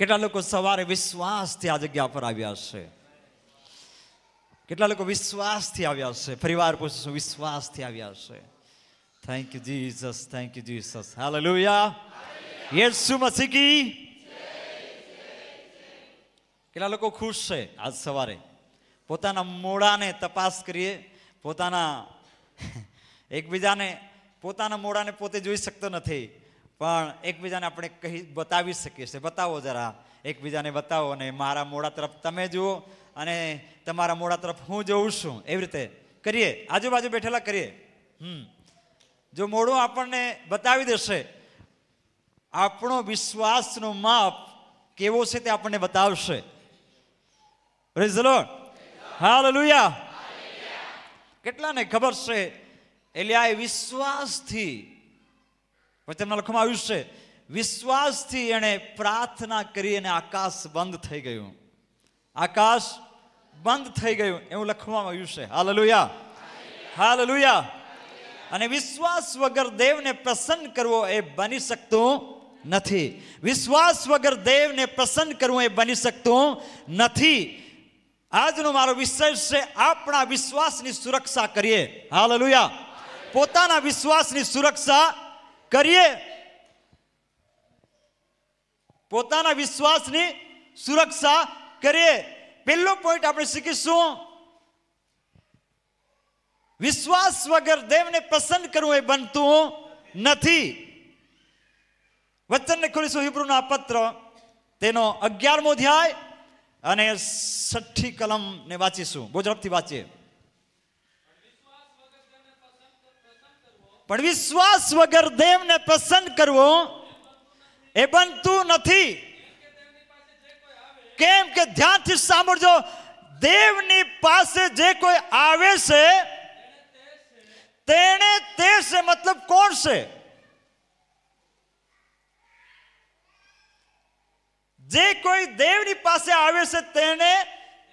કેટલા લોકો સવારે વિશ્વાસથી આ જગ્યા પર આવ્યા છે કેટલા લોકો વિશ્વાસથી આવ્યા છે ફરીવાર પૂછશું વિશ્વાસથી આવ્યા છે thank you Jesus thank you Jesus hallelujah Yesu મસીકી કેટલા લોકો ખુશ છે આજ સવારે પોતાના મોડાને તપાસ કરીએ પોતાના એકબીજાને પોતાના મોડાને પોતે જોઈ શકતો નથી પણ એકબીજાને આપણે કહી બતાવી શકીએ છીએ બતાવો જરા એકબીજાને બતાવો અને મારા મોડા તરફ તમે જુઓ અને તમારા મોડા તરફ હું જોઉં છું એવી રીતે કરીએ આજુબાજુ બેઠેલા કરીએ હમ જો મોડું આપણને બતાવી દેશે આપણો વિશ્વાસનો માપ કેવો છે તે આપણને બતાવશે હાલ લુયા કેટલાને ખબર છે એટલે આ વિશ્વાસથી તેમના લખવામાં આવ્યું છે વિશ્વાસથી એણે પ્રાર્થના કરી અને આકાશ બંધ થઈ ગયું આકાશ બંધ થઈ ગયું એવું લખવામાં આવ્યું છે હાલ લુયા હાલ લુયા અને વિશ્વાસ વગર દેવને પ્રસન્ન કરવો એ બની શકતું નથી વિશ્વાસ વગર દેવને પ્રસન્ન કરવું એ બની શકતું નથી આજનો મારો વિષય છે આપણા વિશ્વાસની સુરક્ષા કરીએ હાલ પોતાના વિશ્વાસની સુરક્ષા કરીએ પોતાના વિશ્વાસની સુરક્ષા કરીએ પહેલો પોઈન્ટ આપણે શીખીશું વિશ્વાસ વગર દેવને પ્રસન્ન કરવું એ બનતું નથી વચનને ખોલીશું હિબ્રુના પત્ર તેનો અગિયારમો ધ્યાય અને છઠ્ઠી કલમને વાંચીશું બહુ ઝડપથી વાંચીએ પણ વિશ્વાસ વગર દેવને પસંદ કરવો એ બનતું નથી કેમ કે ધ્યાનથી સાંભળજો દેવની પાસે જે કોઈ આવે છે તેણે તે છે મતલબ કોણ છે જે કોઈ દેવની પાસે આવે છે તેને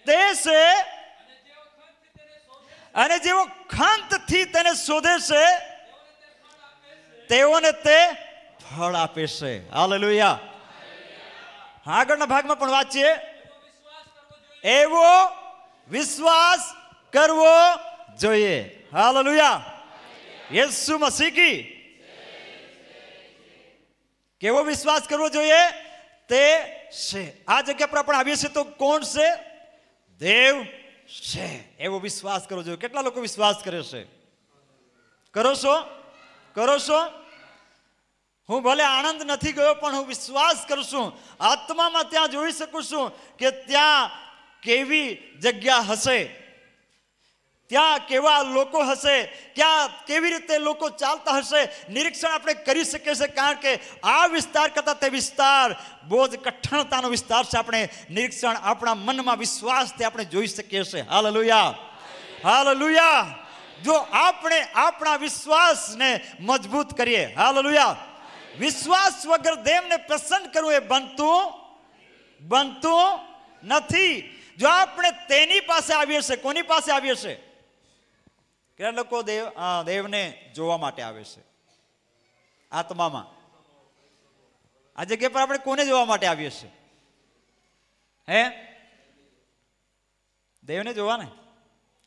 તે છે અને જેઓ ખંતથી તેને શોધે છે તેઓને તે ફળ આપે છે હાલ લુયા આગળના ભાગમાં પણ વાંચીએ એવો વિશ્વાસ કરવો જોઈએ હાલ લુયા યેસુ મસીકી કેવો વિશ્વાસ કરવો જોઈએ તે છે આ જગ્યા પર આપણે આવીએ છીએ તો કોણ છે દેવ છે એવો વિશ્વાસ કરવો જોઈએ કેટલા લોકો વિશ્વાસ કરે છે કરો છો કરો છો હું ભલે આણંદ નથી ગયો પણ હું વિશ્વાસ કરું છું આત્મામાં ત્યાં જોઈ શકું છું કે ત્યાં કેવી જગ્યા હશે ત્યાં કેવા લોકો હશે ક્યાં કેવી રીતે લોકો ચાલતા હશે નિરીક્ષણ આપણે કરી શકીએ છીએ કારણ કે આ વિસ્તાર કરતાં તે વિસ્તાર બહુ જ કઠણતાનો વિસ્તાર છે આપણે નિરીક્ષણ આપણા મનમાં વિશ્વાસથી આપણે જોઈ શકીએ છીએ હાલ લુયા હાલ લુયા જો આપણે આપણા વિશ્વાસને મજબૂત કરીએ હાલેલુયા વિશ્વાસ વગર દેવને પ્રસન્ન કરવું એ બનતું બનતું નથી જો આપણે તેની પાસે આવીએ છીએ કોની પાસે આવીએ છીએ કેટલા લોકો દેવ દેવને જોવા માટે આવે છે આત્મામાં આ જગ્યા પર આપણે કોને જોવા માટે આવીએ છીએ હે દેવને જોવા ને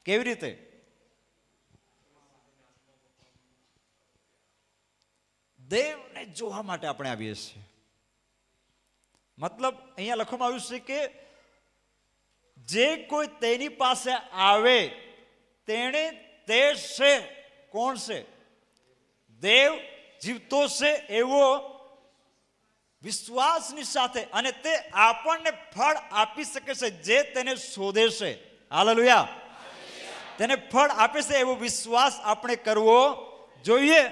કેવી રીતે દેવને જોવા માટે આપણે આવીએ છીએ મતલબ અહીંયા લખવામાં આવ્યું છે કે જે કોઈ તેની પાસે આવે તેણે તે છે કોણ છે દેવ જીવતો છે એવો વિશ્વાસની સાથે અને તે આપણને ફળ આપી શકે છે જે તેને શોધે છે હાલેલુયા તેને ફળ આપે છે એવો વિશ્વાસ આપણે કરવો જોઈએ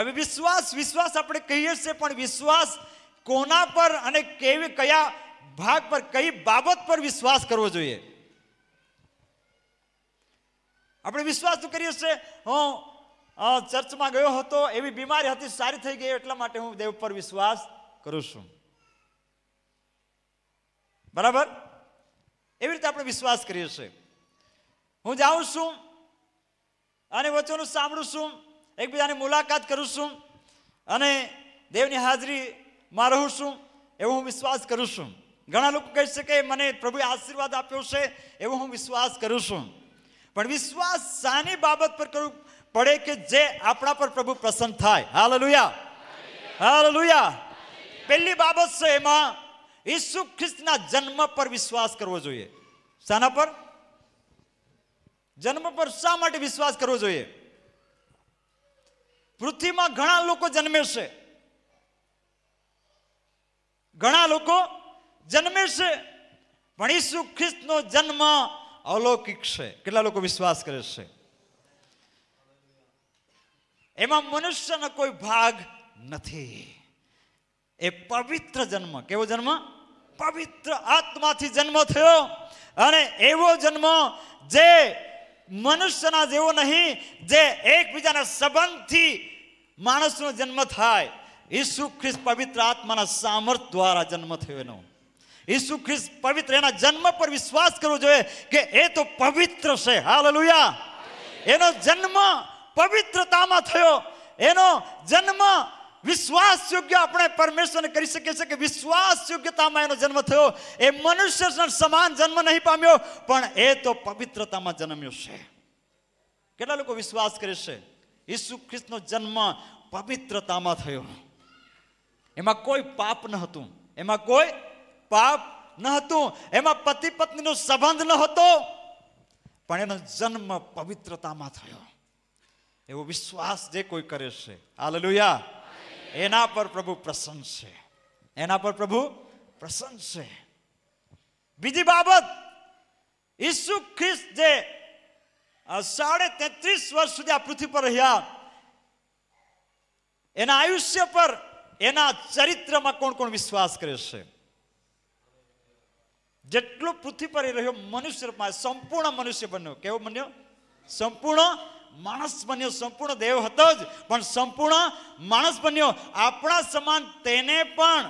હવે વિશ્વાસ વિશ્વાસ આપણે કહીએ છીએ પણ વિશ્વાસ કોના પર અને કેવી કયા ભાગ પર કઈ બાબત પર વિશ્વાસ કરવો જોઈએ આપણે વિશ્વાસ તો કરીએ છીએ હું ચર્ચમાં ગયો હતો એવી બીમારી હતી સારી થઈ ગઈ એટલા માટે હું દેવ પર વિશ્વાસ કરું છું બરાબર એવી રીતે આપણે વિશ્વાસ કરીએ છીએ હું જાઉં છું અને વચનો સાંભળું છું એકબીજાની મુલાકાત કરું છું અને દેવની હાજરીમાં રહું છું એવો હું વિશ્વાસ કરું છું ઘણા લોકો કહી શકે મને પ્રભુએ આશીર્વાદ આપ્યો છે એવો હું વિશ્વાસ કરું છું પણ વિશ્વાસ સાની બાબત પર કરવું પડે કે જે આપણા પર પ્રભુ પ્રસન્ન થાય હાલ લુયા હાલ લુયા પહેલી બાબત છે એમાં ઈસુ ખ્રિસ્તના જન્મ પર વિશ્વાસ કરવો જોઈએ શાના પર જન્મ પર શા માટે વિશ્વાસ કરવો જોઈએ પૃથ્વીમાં ઘણા લોકો જન્મે છે ઘણા લોકો જન્મે છે પણ ઈસુ ખ્રિસ્તનો જન્મ અલૌકિક છે કેટલા લોકો વિશ્વાસ કરે છે એમાં મનુષ્યનો કોઈ ભાગ નથી એ પવિત્ર જન્મ કેવો જન્મ પવિત્ર આત્માથી જન્મ થયો અને એવો જન્મ જે મનુષ્યના જેવો નહીં જે એકબીજાના સંબંધથી માણસનો જન્મ થાય ઈસુ ખ્રિસ્ત પવિત્ર આત્માના સામર્થ દ્વારા જન્મ થયો એનો ઈસુ ખ્રિસ્ત પવિત્ર એના જન્મ પર વિશ્વાસ કરવો જોઈએ કે એ તો પવિત્ર છે હાલેલુયા એનો જન્મ પવિત્રતામાં થયો એનો જન્મ વિશ્વાસ યોગ્ય આપણે પરમેશ્વરને કરી શકીએ છીએ કે વિશ્વાસ યોગ્યતામાં એનો જન્મ થયો એ મનુષ્ય સમાન જન્મ નહીં પામ્યો પણ એ તો પવિત્રતામાં જન્મ્યો છે કેટલા લોકો વિશ્વાસ કરે છે ઈસુ ખ્રિસ્તનો જન્મ પવિત્રતામાં થયો એમાં કોઈ પાપ ન હતું એમાં કોઈ પાપ ન હતું એમાં પતિ પત્નીનો સંબંધ ન હતો પણ એનો જન્મ પવિત્રતામાં થયો એવો વિશ્વાસ જે કોઈ કરે છે આલલુયા એના પર પ્રભુ પ્રસન્ન છે એના પર પ્રભુ પ્રસન્ન છે બીજી બાબત ઈસુ ખ્રિસ્ત જે સાડે તેત્રીસ વર્ષ સુધી આ પૃથ્વી પર રહ્યા એના આયુષ્ય પર એના ચરિત્રમાં કોણ કોણ વિશ્વાસ કરે છે જેટલું પૃથ્વી પર રહ્યો મનુષ્ય સંપૂર્ણ મનુષ્ય બન્યો કેવો બન્યો સંપૂર્ણ માણસ બન્યો સંપૂર્ણ દેવ હતો જ પણ સંપૂર્ણ માણસ બન્યો આપણા સમાન તેને પણ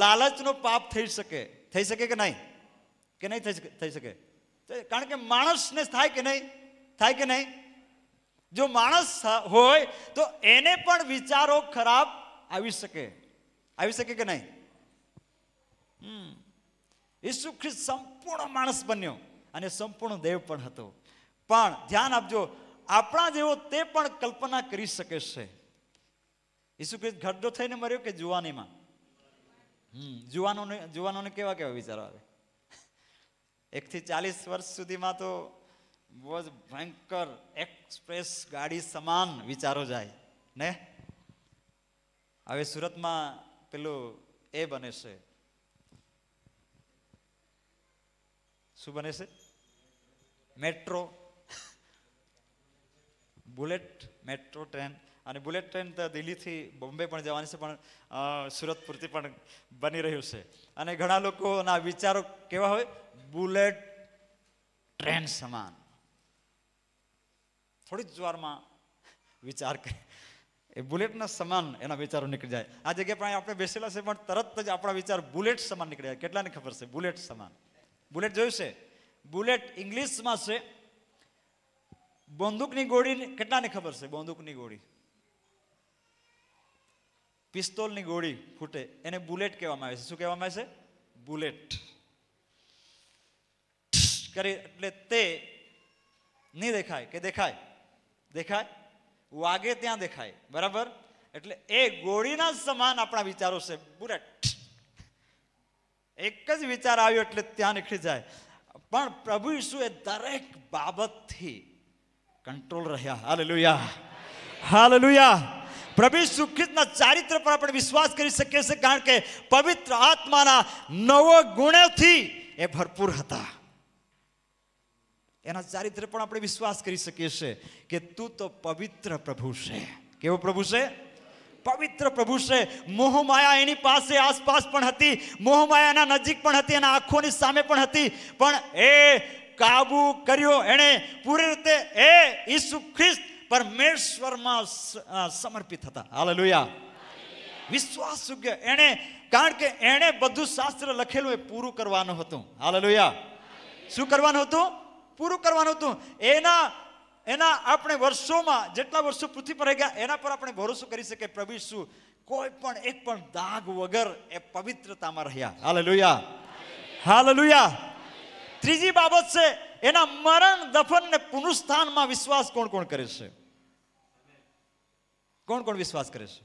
લાલચનો પાપ થઈ શકે થઈ શકે કે નહીં કે નહીં થઈ શકે થઈ શકે કારણ કે માણસને થાય કે નહીં થાય કે નહીં જો માણસ હોય તો એને પણ વિચારો ખરાબ આવી શકે આવી શકે કે નહીં ઈસુ ખ્રિસ્ત સંપૂર્ણ માણસ બન્યો અને સંપૂર્ણ દેવ પણ હતો પણ ધ્યાન આપજો આપણા જેવો તે પણ કલ્પના કરી શકે છે ઈસુ ખ્રિસ્ત ઘરડો થઈને મર્યો કે જુવાનીમાં જુવાનોને જુવાનોને કેવા કેવા વિચારો આવે એકથી ચાલીસ વર્ષ સુધીમાં તો બહુ જ ભયંકર એક્સપ્રેસ ગાડી સમાન વિચારો જાય ને હવે સુરતમાં પેલું એ બને છે શું બને છે મેટ્રો બુલેટ મેટ્રો ટ્રેન અને બુલેટ ટ્રેન તો દિલ્હીથી બોમ્બે પણ જવાની છે પણ સુરત પૂરતી પણ બની રહ્યું છે અને ઘણા લોકોના વિચારો કેવા હોય બુલેટ ટ્રેન સમાન થોડી જ વારમાં વિચાર કરે એ બુલેટના સમાન એના વિચારો નીકળી જાય આ જગ્યા પણ આપણે બેસેલા છે પણ તરત જ આપણા વિચાર બુલેટ સમાન નીકળી જાય કેટલાને ખબર છે બુલેટ સમાન બુલેટ જોયું છે બુલેટ ઇંગ્લિશમાં છે બંદૂકની ગોળી કેટલાને ખબર છે બંદૂકની ગોળી પિસ્તોલની ગોળી ફૂટે એને બુલેટ કહેવામાં આવે છે શું કહેવામાં આવે છે બુલેટ કરી એટલે તે નહીં દેખાય કે દેખાય દેખાય વાગે ત્યાં દેખાય બરાબર એટલે એ ગોળીના સમાન આપણા વિચારો છે બુલેટ એક જ વિચાર આવ્યો એટલે ત્યાં નીકળી જાય પણ પ્રભુ ઈસુ એ દરેક બાબતથી કંટ્રોલ રહ્યા હાલ લુયા હાલ લુયા પ્રભુ સુખિતના ચારિત્ર પર આપણે વિશ્વાસ કરી શકીએ છીએ કારણ કે પવિત્ર આત્માના નવો ગુણેથી એ ભરપૂર હતા એના ચારિત્ર પણ આપણે વિશ્વાસ કરી શકીએ છીએ કે તું તો પવિત્ર પ્રભુ છે કેવો પ્રભુ છે પવિત્ર પ્રભુ છે મોહમાયા એની પાસે આસપાસ પણ હતી મોહમાયાના નજીક પણ હતી એના આંખોની સામે પણ હતી પણ એ કાબુ કર્યો એણે પૂરી રીતે એ ઈસુ ખ્રિસ્ત પરમેશ્વરમાં સમર્પિત હતા હાલ લોયા વિશ્વાસ યોગ્ય એણે કારણ કે એણે બધું શાસ્ત્ર લખેલું એ પૂરું કરવાનું હતું હાલ લોયા શું કરવાનું હતું પૂરું કરવાનું હતું એના એના આપણે વર્ષોમાં જેટલા વર્ષો પૃથ્વી પર ગયા એના પર આપણે ભરોસો કરી શકીએ પ્રભુ શું કોઈ પણ એક પણ દાગ વગર એ પવિત્રતામાં રહ્યા હાલ લુયા હાલ લુયા ત્રીજી બાબત છે એના મરણ દફન ને પુનઃસ્થાનમાં વિશ્વાસ કોણ કોણ કરે છે કોણ કોણ વિશ્વાસ કરે છે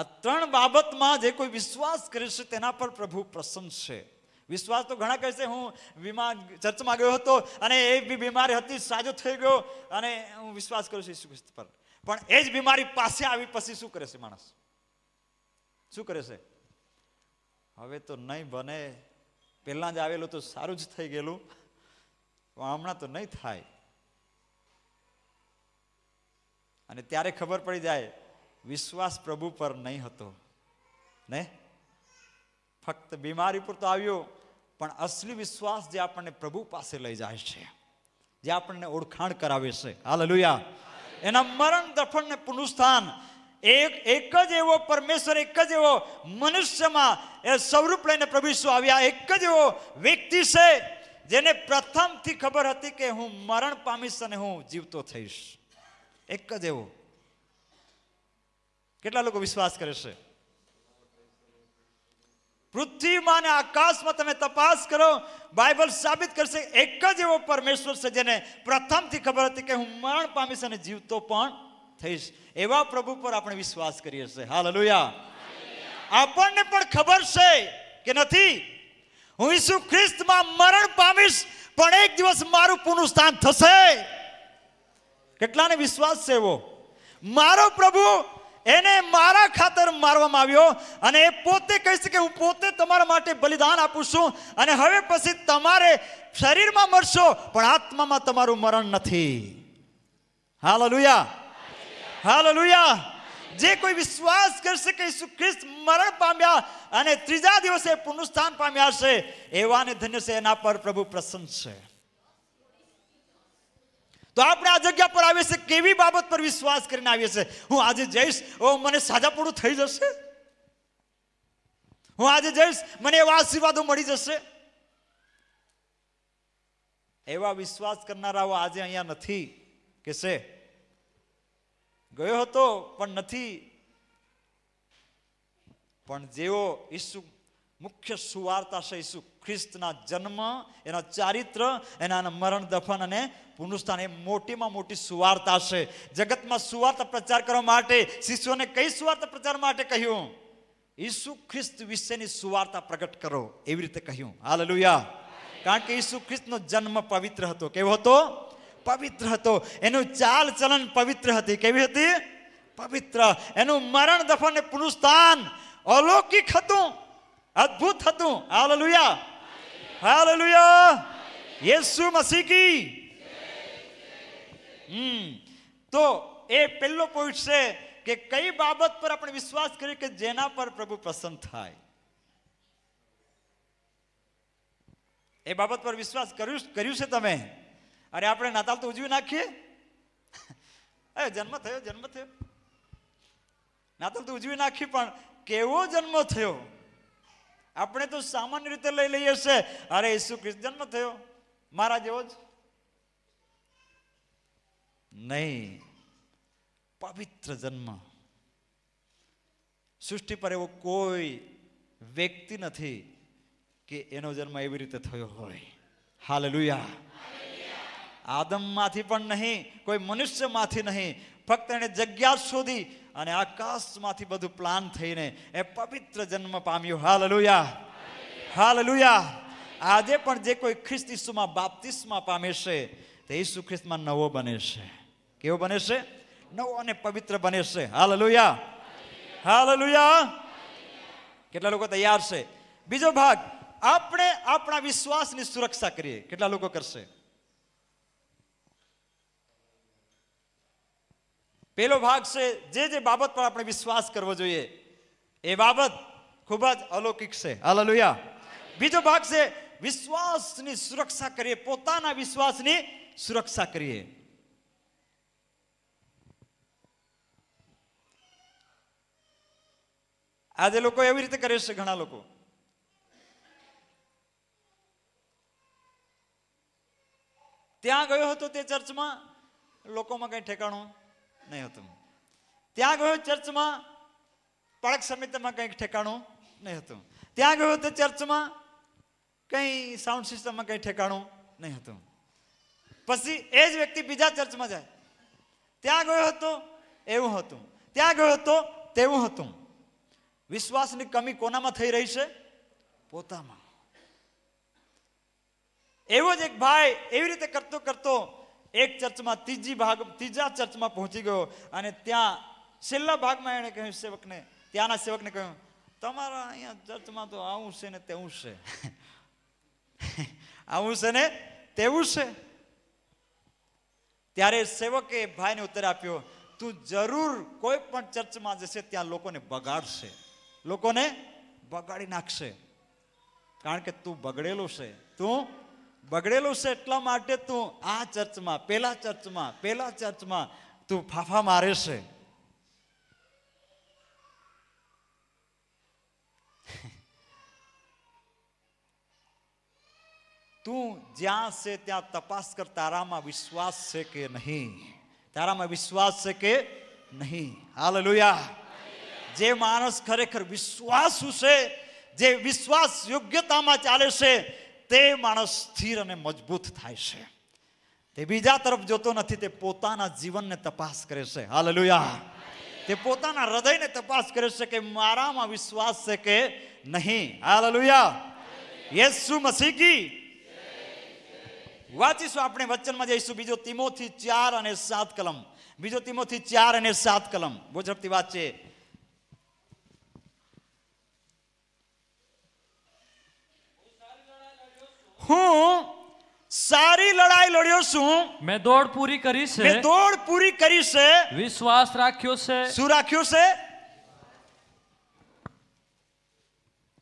આ ત્રણ બાબતમાં જે કોઈ વિશ્વાસ કરે છે તેના પર પ્રભુ પ્રસન્ન છે વિશ્વાસ તો ઘણા કહેશે હું વિમાન ચર્ચમાં ગયો હતો અને એ બી બીમારી હતી સાજો થઈ ગયો અને હું વિશ્વાસ કરું છું ઈસુ પર પણ એ જ બીમારી પાસે આવી પછી શું કરે છે માણસ શું કરે છે હવે તો નહીં બને પહેલાં જ આવેલું તો સારું જ થઈ ગયેલું પણ હમણાં તો નહીં થાય અને ત્યારે ખબર પડી જાય વિશ્વાસ પ્રભુ પર નહીં હતો ને ફક્ત બીમારી પર તો આવ્યો પણ અસલી વિશ્વાસ જે આપણને પ્રભુ પાસે લઈ જાય છે જે આપણને ઓળખાણ કરાવે છે હાલ લુયા એના મરણ દફન ને પુનઃસ્થાન એક એક જ એવો પરમેશ્વર એક જ એવો મનુષ્યમાં એ સ્વરૂપ લઈને પ્રભુ આવ્યા એક જ એવો વ્યક્તિ છે જેને પ્રથમથી ખબર હતી કે હું મરણ પામીશ અને હું જીવતો થઈશ એક જ એવો કેટલા લોકો વિશ્વાસ કરે છે પૃથ્વીમાં અને આકાશમાં તમે તપાસ કરો બાઇબલ સાબિત કરશે એક જ એવો પરમેશ્વર છે જેને પ્રથમથી ખબર હતી કે હું મરણ પામીશ અને જીવતો પણ થઈશ એવા પ્રભુ પર આપણે વિશ્વાસ કરીએ છીએ હાલ આપણને પણ ખબર છે કે નથી હું ઈસુ ખ્રિસ્તમાં મરણ પામીશ પણ એક દિવસ મારું પુનઃસ્થાન થશે કેટલાને વિશ્વાસ છે એવો મારો પ્રભુ એને મારા ખાતર મારવામાં આવ્યો અને એ પોતે કહીશ કે હું પોતે તમારા માટે બલિદાન આપું છું અને હવે પછી તમારે શરીરમાં મરશો પણ આત્મામાં તમારું મરણ નથી હાલો લુયા હાલો લુયા જે કોઈ વિશ્વાસ કરશે કે ઈસુ ખ્રિસ્ત મરણ પામ્યા અને ત્રીજા દિવસે પુનઃસ્થાન પામ્યા છે એવાને ધન્ય છે એના પર પ્રભુ પ્રસન્ન છે તો આપણે આ જગ્યા પર આવીએ છીએ કેવી બાબત પર વિશ્વાસ કરીને આવીએ છીએ હું આજે જઈશ ઓ મને સાજાપણું થઈ જશે હું આજે જઈશ મને એવા આશીર્વાદો મળી જશે એવા વિશ્વાસ કરનારાઓ આજે અહીંયા નથી કે છે ગયો હતો પણ નથી પણ જેઓ ઈસુ મુખ્ય સુવાર્તા છે ઈસુ ખ્રિસ્તના જન્મ એના ચારિત્ર એના મરણ દફન અને પુનરુસ્થાન એ મોટીમાં મોટી સુવાર્તા છે જગતમાં સુવાર્તા પ્રચાર કરવા માટે શિષ્યોને કઈ સુવાર્તા પ્રચાર માટે કહ્યું ઈસુ ખ્રિસ્ત વિશેની સુવાર્તા પ્રગટ કરો એવી રીતે કહ્યું હાલ કારણ કે ઈસુ ખ્રિસ્તનો જન્મ પવિત્ર હતો કેવો હતો પવિત્ર હતો એનું ચાલ ચલન પવિત્ર હતી કેવી હતી પવિત્ર એનું મરણ દફન પુનરુસ્થાન અલૌકિક હતું અદ્ભુત હતું હાલ લુયા હાલ લુયા યેસુ મસીકી હમ તો એ પહેલો પોઈન્ટ છે કે કઈ બાબત પર આપણે વિશ્વાસ કરીએ કે જેના પર પ્રભુ પ્રસન્ન થાય એ બાબત પર વિશ્વાસ કર્યું કર્યું છે તમે અરે આપણે નાતાલ તો ઉજવી નાખીએ અરે જન્મ થયો જન્મ થયો નાતાલ તો ઉજવી નાખી પણ કેવો જન્મ થયો આપણે તો સામાન્ય રીતે લઈ લઈએ છે અરે ઈસુ ખ્રિસ્ત જન્મ થયો મારા જેવો જ નહીં પવિત્ર જન્મ સૃષ્ટિ પર એવો કોઈ વ્યક્તિ નથી કે એનો જન્મ એવી રીતે થયો હોય હાલ લુયા આદમમાંથી પણ નહીં કોઈ મનુષ્યમાંથી નહીં ફક્ત એણે જગ્યા શોધી અને આકાશમાંથી બધું પ્લાન થઈને એ પવિત્ર જન્મ પામ્યો હાલ લુયા હાલ લુયા આજે પણ જે કોઈ ખ્રિસ્ત ઈસુમાં બાપ્તિસ્મા પામે છે તે ઈસુ ખ્રિસ્તમાં નવો બને છે કેવો બને છે નવો અને પવિત્ર બને છે હાલ લુયા હાલ લુયા કેટલા લોકો તૈયાર છે બીજો ભાગ આપણે આપણા વિશ્વાસની સુરક્ષા કરીએ કેટલા લોકો કરશે પેલો ભાગ છે જે જે બાબત પર આપણે વિશ્વાસ કરવો જોઈએ એ બાબત ખૂબ જ અલૌકિક છે હાલ હાલેલુયા બીજો ભાગ છે વિશ્વાસની સુરક્ષા કરીએ પોતાના વિશ્વાસની સુરક્ષા કરીએ આજે લોકો એવી રીતે કરે છે ઘણા લોકો ત્યાં ગયો હતો તે ચર્ચમાં લોકોમાં કંઈ ઠેકાણું નહીં હતું ત્યાં ગયો ચર્ચમાં પડક સમિતિમાં કંઈક ઠેકાણું નહીં હતું ત્યાં ગયો તે ચર્ચમાં કંઈ સાઉન્ડ સિસ્ટમમાં કંઈ ઠેકાણું નહીં હતું પછી એ જ વ્યક્તિ બીજા ચર્ચમાં જાય ત્યાં ગયો હતો એવું હતું ત્યાં ગયો હતો તેવું હતું વિશ્વાસની કમી કોનામાં થઈ રહી છે પોતામાં એવો જ એક ભાઈ એવી રીતે કરતો કરતો એક ચર્ચમાં ત્રીજી ભાગ ત્રીજા ચર્ચમાં પહોંચી ગયો અને ત્યાં છેલ્લા ભાગમાં એણે કહ્યું સેવકને ત્યાંના સેવકને કહ્યું તમારા અહીંયા ચર્ચમાં તો આવું છે ને તેવું છે આવું છે ને તેવું છે ત્યારે સેવકે ભાઈને ઉત્તર આપ્યો તું જરૂર કોઈ પણ ચર્ચમાં જશે ત્યાં લોકોને બગાડશે લોકોને બગાડી નાખશે કારણ કે તું બગડેલું છે તું બગડેલું છે એટલા માટે તું આ ચર્ચમાં પેલા ચર્ચમાં પેલા ચર્ચમાં તું ફાફા મારે છે તું જ્યાં છે ત્યાં તપાસ કર તારામાં વિશ્વાસ છે કે નહીં તારામાં વિશ્વાસ છે કે નહીં હાલ લોયા જે માણસ ખરેખર વિશ્વાસુ છે જે વિશ્વાસ યોગ્યતામાં ચાલે છે તે માણસ સ્થિર અને મજબૂત થાય છે તે બીજા તરફ જોતો નથી તે પોતાના જીવનને તપાસ કરે છે હાલેલુયા તે પોતાના હૃદયને તપાસ કરે છે કે મારામાં વિશ્વાસ છે કે નહીં હાલેલુયા યેસુ મસીહી વાંચીશું આપણે વચનમાં જઈશું બીજો તિમોથી ચાર અને સાત કલમ બીજો તિમોથી ચાર અને સાત કલમ બોજરતી વાત છે હું સારી લડાઈ લડ્યો છું મેં દોડ પૂરી કરી છે મેં દોડ પૂરી કરી છે વિશ્વાસ રાખ્યો છે શું રાખ્યો છે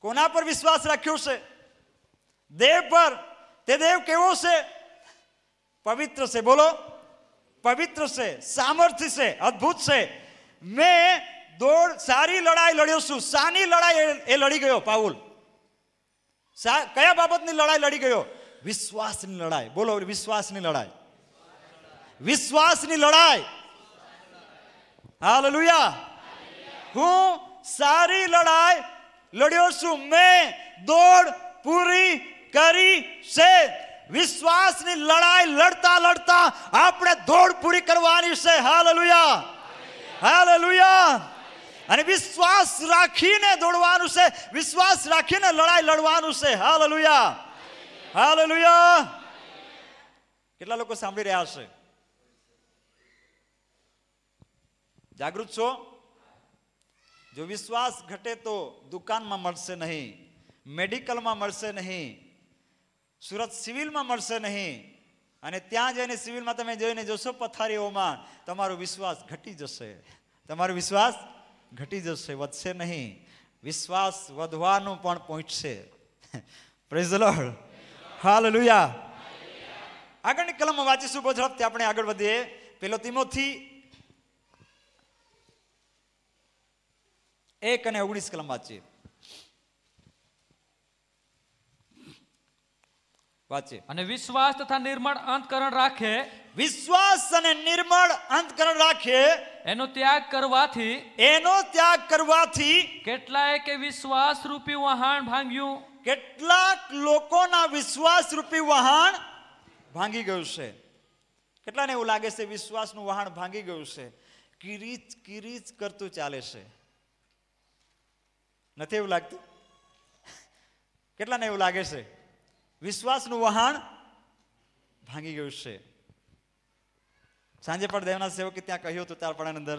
કોના પર વિશ્વાસ રાખ્યો છે દેવ પર તે દેવ કેવો છે પવિત્ર છે બોલો પવિત્ર છે સામર્થ્ય છે અદ્ભુત છે મેં દોડ સારી લડાઈ લડ્યો છું સાની લડાઈ એ લડી ગયો પાઉલ કયા બાબતની લડાઈ લડી ગયો વિશ્વાસની લડાઈ બોલો વિશ્વાસની લડાઈ વિશ્વાસની લડાઈ હાલ લુયા હું સારી લડાઈ લડ્યો છું મેં દોડ પૂરી કરી છે વિશ્વાસની લડાઈ લડતા લડતા આપણે દોડ પૂરી કરવાની છે હાલ લુયા હાલ લુયા અને વિશ્વાસ રાખીને દોડવાનું છે વિશ્વાસ રાખીને લડાઈ લડવાનું છે હાલ લુયા હાલ લુયા કેટલા લોકો સાંભળી રહ્યા છે જાગૃત છો જો વિશ્વાસ ઘટે તો દુકાનમાં મળશે નહીં મેડિકલમાં મળશે નહીં સુરત સિવિલમાં મળશે નહીં અને ત્યાં જઈને સિવિલમાં તમે જોઈને જોશો પથારીઓમાં તમારો વિશ્વાસ ઘટી જશે તમારો વિશ્વાસ ઘટી જશે વધશે નહીં વિશ્વાસ વધવાનું પણ છે પ્રેઝલોડ હાલ લુયા આગળની કલમ વાંચીશું બહુ ઝડપથી આપણે આગળ વધીએ પેલો તિમોથી એક અને ઓગણીસ કલમ વાંચીએ વાંચીએ અને વિશ્વાસ તથા નિર્મળ અંતકરણ રાખે વિશ્વાસ અને નિર્મળ અંતકરણ રાખે એનો ત્યાગ કરવાથી એનો ત્યાગ કરવાથી કેટલાય કે વિશ્વાસ રૂપી વહાણ ભાંગ્યું કેટલાક લોકોના વિશ્વાસ રૂપી વહાણ ભાંગી ગયું છે કેટલાને એવું લાગે છે વિશ્વાસનું વહાણ ભાંગી ગયું છે કિરીચ કિરીચ કરતું ચાલે છે નથી એવું લાગતું કેટલાને એવું લાગે છે વિશ્વાસનું વહાણ ભાંગી ગયું છે સાંજે પણ દેવના સેવકે ત્યાં કહ્યું હતું તારપણાની અંદર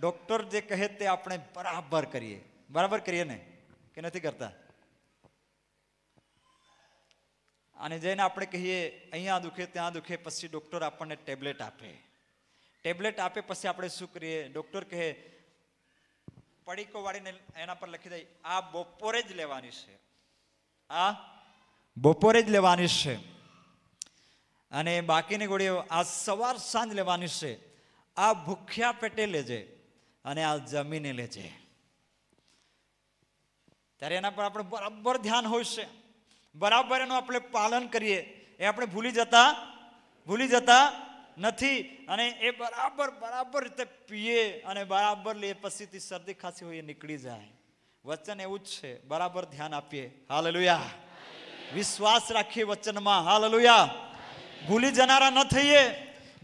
ડોક્ટર જે કહે તે આપણે બરાબર કરીએ બરાબર કરીએ ને કે નથી કરતા અને જેને આપણે કહીએ અહીંયા દુખે ત્યાં દુખે પછી ડૉક્ટર આપણને ટેબ્લેટ આપે ટેબ્લેટ આપે પછી આપણે શું કરીએ ડૉક્ટર કહે પડીકો વાળીને એના પર લખી દઈ આ બપોરે જ લેવાની છે આ બપોરે જ લેવાની છે અને બાકીની ગોળીઓ આ સવાર સાંજ લેવાની છે આ ભૂખ્યા પેટે લેજે અને આ જમીને લેજે ત્યારે એના પર આપણે બરાબર ધ્યાન હોય છે બરાબર એનું આપણે પાલન કરીએ એ આપણે ભૂલી જતા ભૂલી જતા નથી અને એ બરાબર બરાબર રીતે પીએ અને બરાબર લે પછીથી શરદી ખાંસી હોય એ નીકળી જાય વચન એવું જ છે બરાબર ધ્યાન આપીએ હાલ વિશ્વાસ રાખીએ વચનમાં હાલ લુયા ભૂલી જનારા ન થઈએ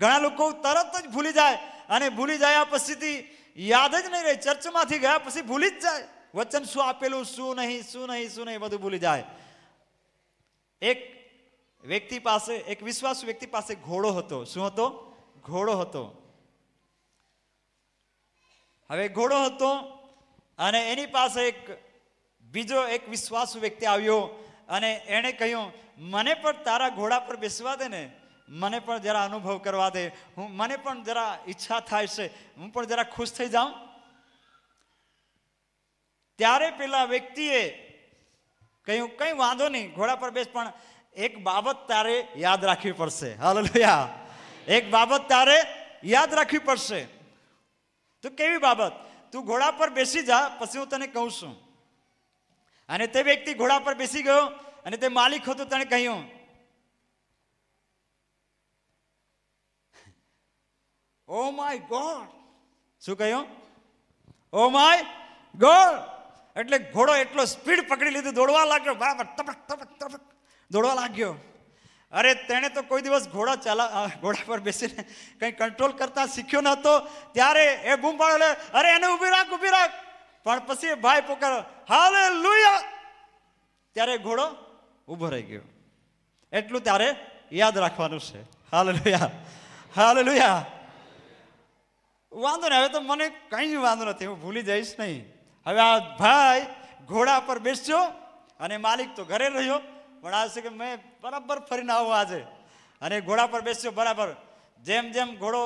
ઘણા લોકો તરત જ ભૂલી જાય અને ભૂલી જાય પછીથી યાદ જ નહીં રહે ચર્ચમાંથી ગયા પછી ભૂલી જ જાય વચન શું આપેલું શું નહીં શું નહીં શું નહીં બધું ભૂલી જાય એક વ્યક્તિ પાસે એક વિશ્વાસ વ્યક્તિ પાસે ઘોડો હતો શું હતો ઘોડો હતો હવે ઘોડો હતો અને એની પાસે એક બીજો એક વિશ્વાસુ વ્યક્તિ આવ્યો અને એણે કહ્યું મને પણ તારા ઘોડા પર બેસવા દે ને મને પણ જરા અનુભવ કરવા દે હું મને પણ જરા ઈચ્છા થાય છે હું પણ જરા ખુશ થઈ જાઉં ત્યારે પેલા વ્યક્તિએ કહ્યું કંઈ વાંધો નહીં ઘોડા પર બેસ પણ એક બાબત તારે યાદ રાખવી પડશે હાલેલુયા એક બાબત તારે યાદ રાખવી પડશે તું કેવી બાબત તું ઘોડા પર બેસી જા પછી હું તને કહું છું અને તે વ્યક્તિ ઘોડા પર બેસી ગયો અને તે માલિક હતો તેણે કહ્યું ઓ માય ગોડ શું કહ્યું ઓ માય ગોડ એટલે ઘોડો એટલો સ્પીડ પકડી લીધો દોડવા લાગ્યો બરાબર તપક તપક તપક દોડવા લાગ્યો અરે તેણે તો કોઈ દિવસ ઘોડા ચલા ઘોડા પર બેસીને કંઈ કંટ્રોલ કરતા શીખ્યો નહોતો ત્યારે એ બૂમ પાડે અરે એને ઊભી રાખ ઊભી રાખ પણ પછી ભાઈ પોકાર હાલે લુયા ત્યારે ઘોડો ઊભો રહી ગયો એટલું ત્યારે યાદ રાખવાનું છે હાલે લુયા હાલે લુયા વાંધો નહીં હવે તો મને કંઈ વાંધો નથી હું ભૂલી જઈશ નહીં હવે આ ભાઈ ઘોડા પર બેસ્યો અને માલિક તો ઘરે રહ્યો પણ આ છે કે મેં બરાબર ફરીને આવું આજે અને ઘોડા પર બેસ્યો બરાબર જેમ જેમ ઘોડો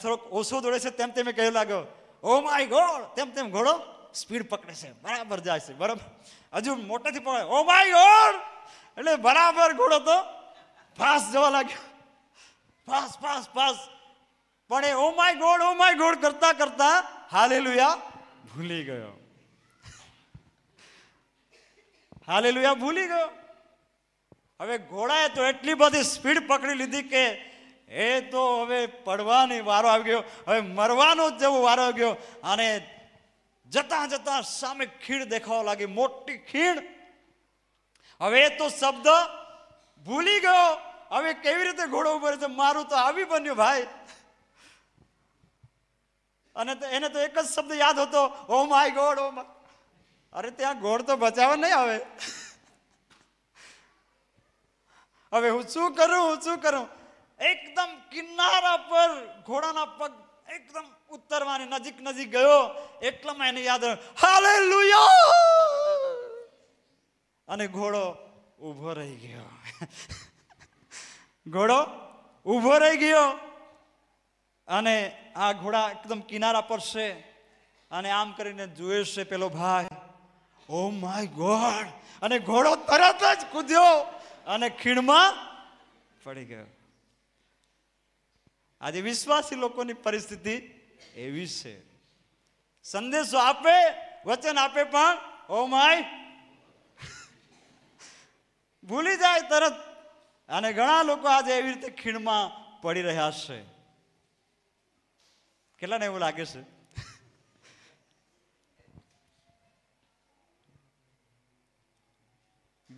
થોડોક ઓછો દોડે છે તેમ તેમ કહેવા લાગ્યો ઓ માય ગોડ તેમ તેમ ઘોડો સ્પીડ પકડે છે બરાબર જાય છે બરાબર હજુ મોટેથી પકડે ઓ માય ગોડ એટલે બરાબર ઘોડો તો ફાસ જવા લાગ્યો ફાસ ફાસ ફાસ પણ એ oh my God oh my God કરતા કરતા હાલેલુયા ભૂલી ગયો હાલેલુયા ભૂલી ગયો હવે ઘોડાએ તો એટલી બધી સ્પીડ પકડી લીધી કે એ તો હવે પડવાની વારો આવી ગયો હવે મરવાનો જ જેવો વારો આવી ગયો અને જતા જતા સામે ખીણ દેખાવા લાગી મોટી ખીણ હવે તો શબ્દ ભૂલી ગયો હવે કેવી રીતે ઘોડો ઉભો છે મારું તો આવી બન્યું ભાઈ અને એને તો એક જ શબ્દ યાદ હતો ઓ માય ગોડ ઓ અરે ત્યાં ઘોડ તો બચાવવા નહીં આવે હવે હું શું કરું હું શું કરું એકદમ કિનારા પર ઘોડાના પગ એકદમ ઉત્તરવાની નજીક નજીક ગયો એટલામાં એને યાદ હાલે અને ઘોડો ઊભો રહી ગયો ઘોડો ઊભો રહી ગયો અને આ ઘોડા એકદમ કિનારા પર છે અને આમ કરીને જુએ છે પેલો ભાઈ ઓ માય ગોડ અને ઘોડો તરત જ કૂદ્યો અને ખીણમાં પડી ગયો આજે વિશ્વાસી લોકોની પરિસ્થિતિ એવી છે સંદેશો આપે વચન આપે પણ ઓ માય ભૂલી જાય તરત અને ઘણા લોકો આજે એવી રીતે ખીણમાં પડી રહ્યા છે કેટલાને એવું લાગે છે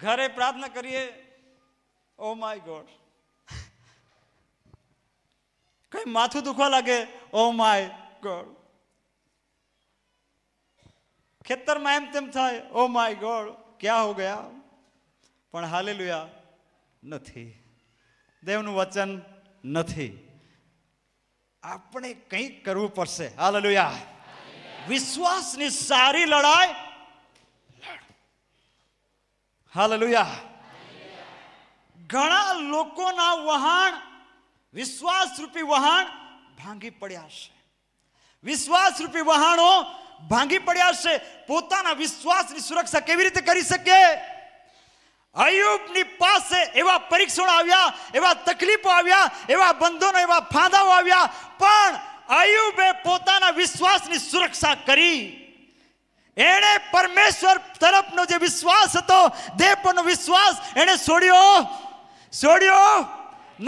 ઘરે પ્રાર્થના કરીએ ઓ માય ગોડ કઈ માથું દુખવા લાગે ઓ માય ગોળ ખેતરમાં એમ તેમ થાય ઓ માય ગોળ ક્યાં હો ગયા પણ હાલે નથી દેવનું વચન નથી આપણે કંઈક કરવું પડશે હાલે લુયા વિશ્વાસની સારી લડાઈ હાલે ઘણા લોકોના વહાણ વિશ્વાસરૂપી વહાણ ભાંગી પડ્યા છે વિશ્વાસરૂપી વહાણો ભાંગી પડ્યા છે પોતાના વિશ્વાસની સુરક્ષા કેવી રીતે કરી શકે અયુબની પાસે એવા પરીક્ષણો આવ્યા એવા તકલીફો આવ્યા એવા બંધનો એવા ફાંદાઓ આવ્યા પણ અયુબે પોતાના વિશ્વાસની સુરક્ષા કરી એણે પરમેશ્વર તરફનો જે વિશ્વાસ હતો દેહ પરનો વિશ્વાસ એણે છોડ્યો છોડ્યો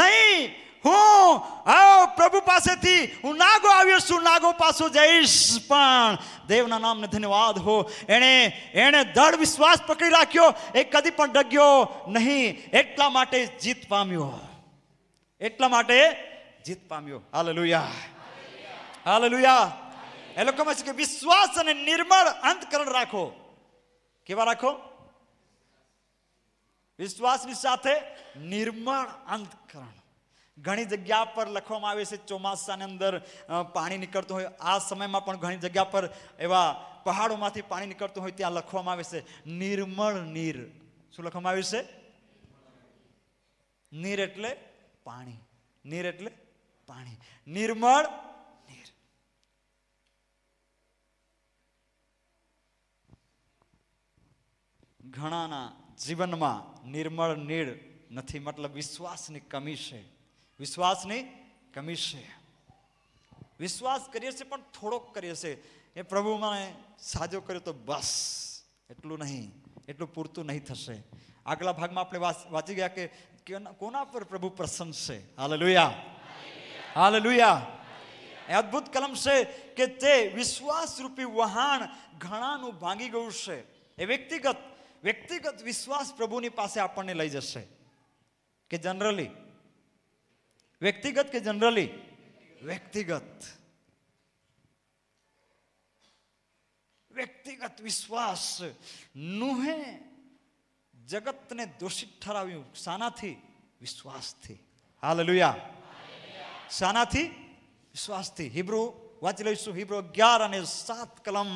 નહીં હું આવો પ્રભુ પાસેથી હું નાગો આવ્યો છું નાગો પાસો જઈશ પણ દેવના નામને ધન્યવાદ હો એણે એણે દળ વિશ્વાસ પકડી રાખ્યો એ કદી પણ ડગ્યો નહીં એટલા માટે જીત પામ્યો એટલા માટે જીત પામ્યો હાલ લુયા હાલ લુયા એ લોકો છે કે વિશ્વાસ અને નિર્મળ અંતકરણ રાખો કેવા રાખો વિશ્વાસની સાથે નિર્મળ અંતકરણ ઘણી જગ્યા પર લખવામાં આવે છે ચોમાસાની અંદર પાણી નીકળતું હોય આ સમયમાં પણ ઘણી જગ્યા પર એવા પહાડોમાંથી પાણી નીકળતું હોય ત્યાં લખવામાં આવે છે નિર્મળ નીર શું લખવામાં આવ્યું છે નીર એટલે પાણી નીર એટલે પાણી નિર્મળ નીર ઘણાના જીવનમાં નિર્મળ નીર નથી મતલબ વિશ્વાસની કમી છે વિશ્વાસની કમી છે વિશ્વાસ કરીએ છીએ પણ થોડોક કરીએ છીએ એ પ્રભુમાં સાજો કર્યો તો બસ એટલું નહીં એટલું પૂરતું નહીં થશે આગલા ભાગમાં આપણે વાંચી ગયા કે કોના પર પ્રભુ પ્રસન્ન છે હાલ લુયા હાલ લુયા એ અદ્ભુત કલમ છે કે તે વિશ્વાસરૂપી વહાણ ઘણાનું ભાંગી ગયું છે એ વ્યક્તિગત વ્યક્તિગત વિશ્વાસ પ્રભુની પાસે આપણને લઈ જશે કે જનરલી व्यक्तिगत के जनरली व्यक्तिगत વ્યક્તિગત વિશ્વાસ નુહે જગતને દોષિત ઠરાવ્યું શાનાથી વિશ્વાસથી હાલ લુયા શાનાથી વિશ્વાસથી હિબ્રુ વાંચી લઈશું હિબ્રુ અગિયાર અને સાત કલમ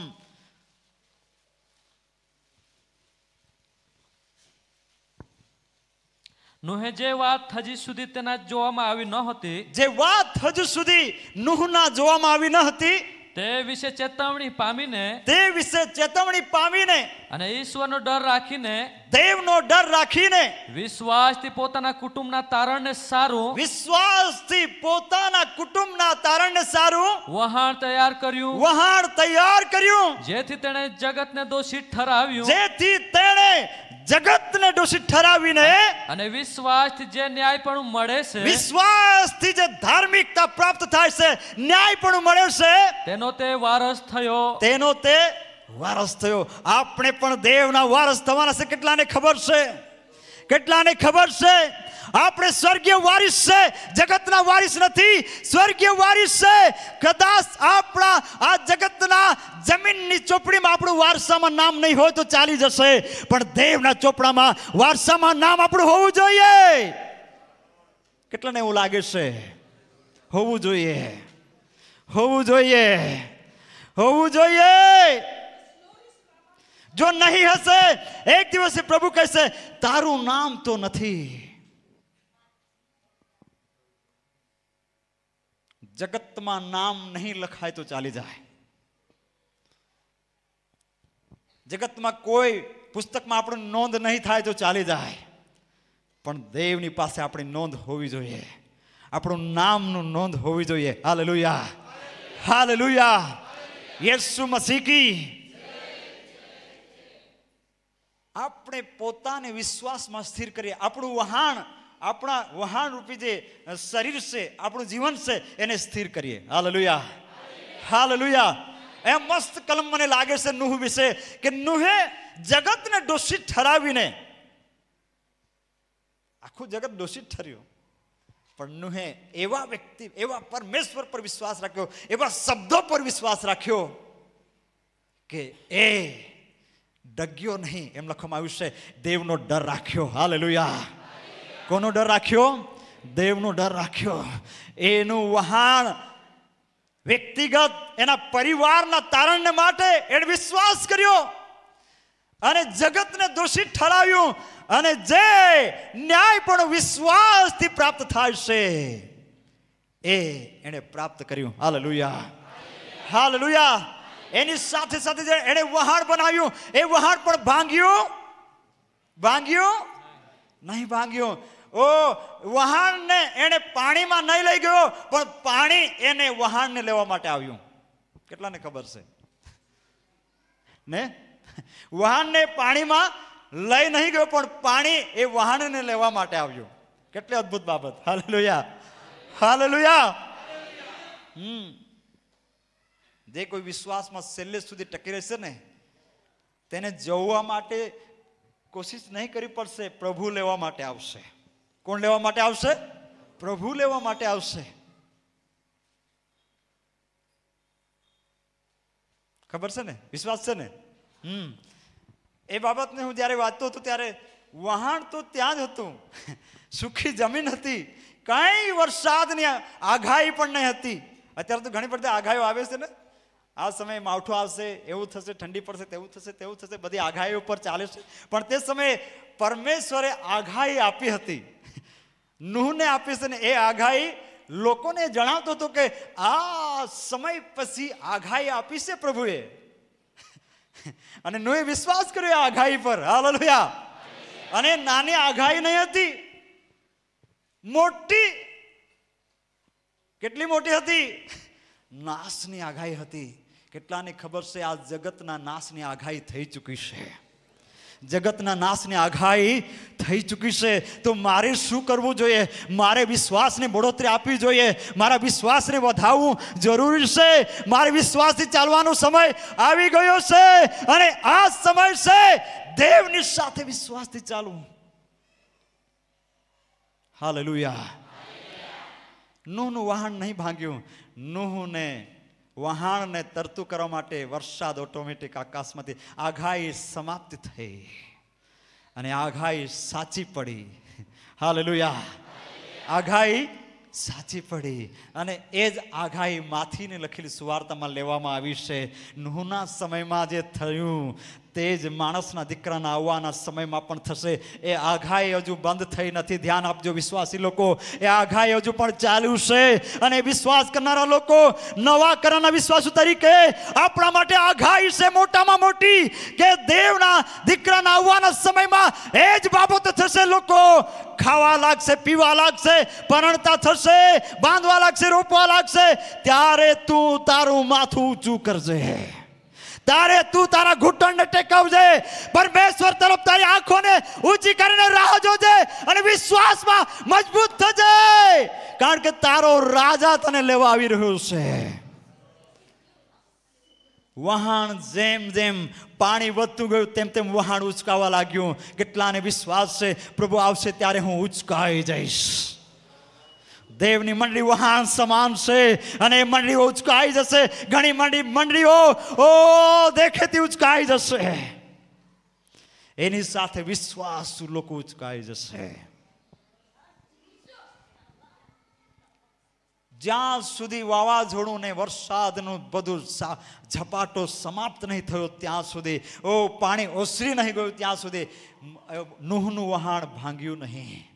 નોહે જે વાત હજી સુધી તેના જોવામાં આવી ન હતી જે વાત હજુ સુધી નુહના જોવામાં આવી ન હતી તે વિશે ચેતવણી પામીને તે વિશે ચેતવણી પામીને અને ઈશ્વરનો ડર રાખીને દેવનો ડર રાખીને વિશ્વાસથી પોતાના કુટુંબના તારણને સારું વિશ્વાસથી પોતાના કુટુંબના તારણને સારું વહાણ તૈયાર કર્યું વહાણ તૈયાર કર્યું જેથી તેણે જગતને દોષિત ઠરાવ્યું જેથી તેણે જગતને દોષિત ઠરાવીને અને વિશ્વાસથી જે ન્યાય પણ મળે છે વિશ્વાસથી જે ધાર્મિકતા પ્રાપ્ત થાય છે ન્યાય પણ મળે છે તેનો તે વારસ થયો તેનો તે વારસ થયો આપણે પણ દેવના વારસ થવાના છે કેટલાને ખબર છે કેટલાને ખબર છે આપણે સ્વર્ગીય વારિસ છે જગતના વારિસ નથી સ્વર્ગીય વારિસ છે કદાચ આપણા આ જગતના જમીનની ચોપડીમાં આપણું વારસામાં નામ નહીં હોય તો ચાલી જશે પણ દેવના ચોપડામાં વારસામાં નામ આપણું હોવું જોઈએ કેટલાને એવું લાગે છે હોવું જોઈએ હોવું જોઈએ હોવું જોઈએ જો નહીં હશે એક દિવસે પ્રભુ કહેશે તારું નામ તો નથી જગતમાં નામ નહીં લખાય તો ચાલી જાય જગતમાં કોઈ પુસ્તકમાં આપણું નોંધ નહીં થાય તો ચાલી જાય પણ દેવની પાસે આપણી નોંધ હોવી જોઈએ આપણું નામનું નોંધ હોવી જોઈએ હાલ લુયા હાલ લુયા યેસુ મસીકી આપણે પોતાને વિશ્વાસમાં સ્થિર કરીએ આપણું વહાણ આપણા વહાણ રૂપી જે શરીર છે આપણું જીવન છે એને સ્થિર કરીએ હાલ લુયા હાલ લુયા એ મસ્ત કલમ મને લાગે છે નુહ વિશે કે નુહે જગતને દોષિત ઠરાવીને આખું જગત દોષિત ઠર્યું પણ નુહે એવા વ્યક્તિ એવા પરમેશ્વર પર વિશ્વાસ રાખ્યો એવા શબ્દો પર વિશ્વાસ રાખ્યો કે એ ડગ્યો નહીં એમ લખવામાં આવ્યું છે દેવનો ડર રાખ્યો હાલ લુયા કોનો ડર રાખ્યો દેવનો ડર રાખ્યો એનું વહાણ વ્યક્તિગત એના પરિવારના તારણને માટે એણે વિશ્વાસ કર્યો અને જગતને દોષિત ઠરાવ્યું અને જે ન્યાય પણ વિશ્વાસથી પ્રાપ્ત થાય છે એ એણે પ્રાપ્ત કર્યું હાલ લુયા હાલ લુયા એની સાથે સાથે જે એણે વહાણ બનાવ્યું એ વહાણ પણ ભાંગ્યું ભાંગ્યું નહીં ભાંગ્યું ઓ વહાણને એને પાણીમાં નહીં લઈ ગયો પણ પાણી એને વહાણને લેવા માટે આવ્યું કેટલાને ખબર છે ને વહાણને પાણીમાં લઈ નહીં ગયો પણ પાણી એ વહાણને લેવા માટે આવ્યું કેટલી અદ્ભુત બાબત હાલ લુયા હાલ લુયા હમ જે કોઈ વિશ્વાસમાં છેલ્લે સુધી ટકી રહેશે ને તેને જવવા માટે કોશિશ નહીં કરવી પડશે પ્રભુ લેવા માટે આવશે કોણ લેવા માટે આવશે પ્રભુ લેવા માટે આવશે ખબર છે ને વિશ્વાસ છે ને હમ એ બાબતને હું જ્યારે વાંચતો હતો ત્યારે વહાણ તો ત્યાં જ હતું સુખી જમીન હતી કંઈ વરસાદની આઘાઈ પણ નહીં હતી અત્યારે તો ઘણી બધી આઘાઈઓ આવે છે ને આ સમયે માવઠું આવશે એવું થશે ઠંડી પડશે તેવું થશે તેવું થશે બધી આઘાઈ ઉપર ચાલે છે પણ તે સમયે પરમેશ્વરે આઘાઈ આપી હતી નુહને આપી છે ને એ આઘાઈ લોકોને જણાવતો હતો કે આ સમય પછી આઘાઈ આપી છે પ્રભુએ અને નુએ વિશ્વાસ કર્યો આઘાઈ પર હાલેલુયા અને નાની આઘાઈ નહીં હતી મોટી કેટલી મોટી હતી નાશની આઘાઈ હતી કેટલાની ખબર છે આ જગતના નાશની આઘાઈ થઈ ચૂકી છે જગતના નાશને આઘાઈ થઈ ચૂકી છે તો મારે શું કરવું જોઈએ મારે વિશ્વાસને બઢોતરી આપવી જોઈએ મારા વિશ્વાસને વધારવું જરૂરી છે મારે વિશ્વાસથી ચાલવાનો સમય આવી ગયો છે અને આ સમય છે દેવની સાથે વિશ્વાસથી ચાલવું હાલ હાલેલુયા નુહનું વાહન નહીં ભાંગ્યું નુહને વહાણને તરતું કરવા માટે વરસાદ ઓટોમેટિક આકાશમાંથી આઘાઈ સમાપ્ત થઈ અને આઘાઈ સાચી પડી હાલ લુયા આઘાઈ સાચી પડી અને એ જ આઘાઈ માથીને લખેલી સુવાર્તામાં લેવામાં આવી છે નુહના સમયમાં જે થયું તે જ માણસના દીકરાના આવવાના સમયમાં પણ થશે એ આઘાઈ હજુ બંધ થઈ નથી ધ્યાન આપજો વિશ્વાસી લોકો એ આઘાઈ હજુ પણ ચાલુ છે અને વિશ્વાસ કરનારા લોકો નવા કરાના વિશ્વાસુ તરીકે આપણા માટે આઘાઈ છે મોટામાં મોટી કે દેવના દીકરાના આવવાના સમયમાં એ જ બાબત થશે લોકો ખાવા લાગશે પીવા લાગશે પરણતા થશે બાંધવા લાગશે રોપવા લાગશે ત્યારે તું તારું માથું ઊંચું કરજે તારે તું તારા ઘૂંટણને ટેકવજે પરમેશ્વર તરફ તારી આંખોને ઊંચી કરીને રાહ જોજે અને વિશ્વાસમાં મજબૂત થજે કારણ કે તારો રાજા તને લેવા આવી રહ્યો છે વહાણ જેમ જેમ પાણી વધતું ગયું તેમ તેમ વહાણ ઉચકાવા લાગ્યું કેટલાને વિશ્વાસ છે પ્રભુ આવશે ત્યારે હું ઉચકાઈ જઈશ દેવની મંડળી વહાણ સમાન છે અને એ મંડળીઓ ઉચકાઈ જશે ઘણી મંડળી મંડળીઓ ઓ દેખેતી ઉચકાઈ જશે એની સાથે વિશ્વાસ લોકો ઉચકાઈ જશે જ્યાં સુધી વાવાઝોડું ને વરસાદનું બધું ઝપાટો સમાપ્ત નહીં થયો ત્યાં સુધી ઓ પાણી ઓસરી નહીં ગયું ત્યાં સુધી નુહનું વહાણ ભાંગ્યું નહીં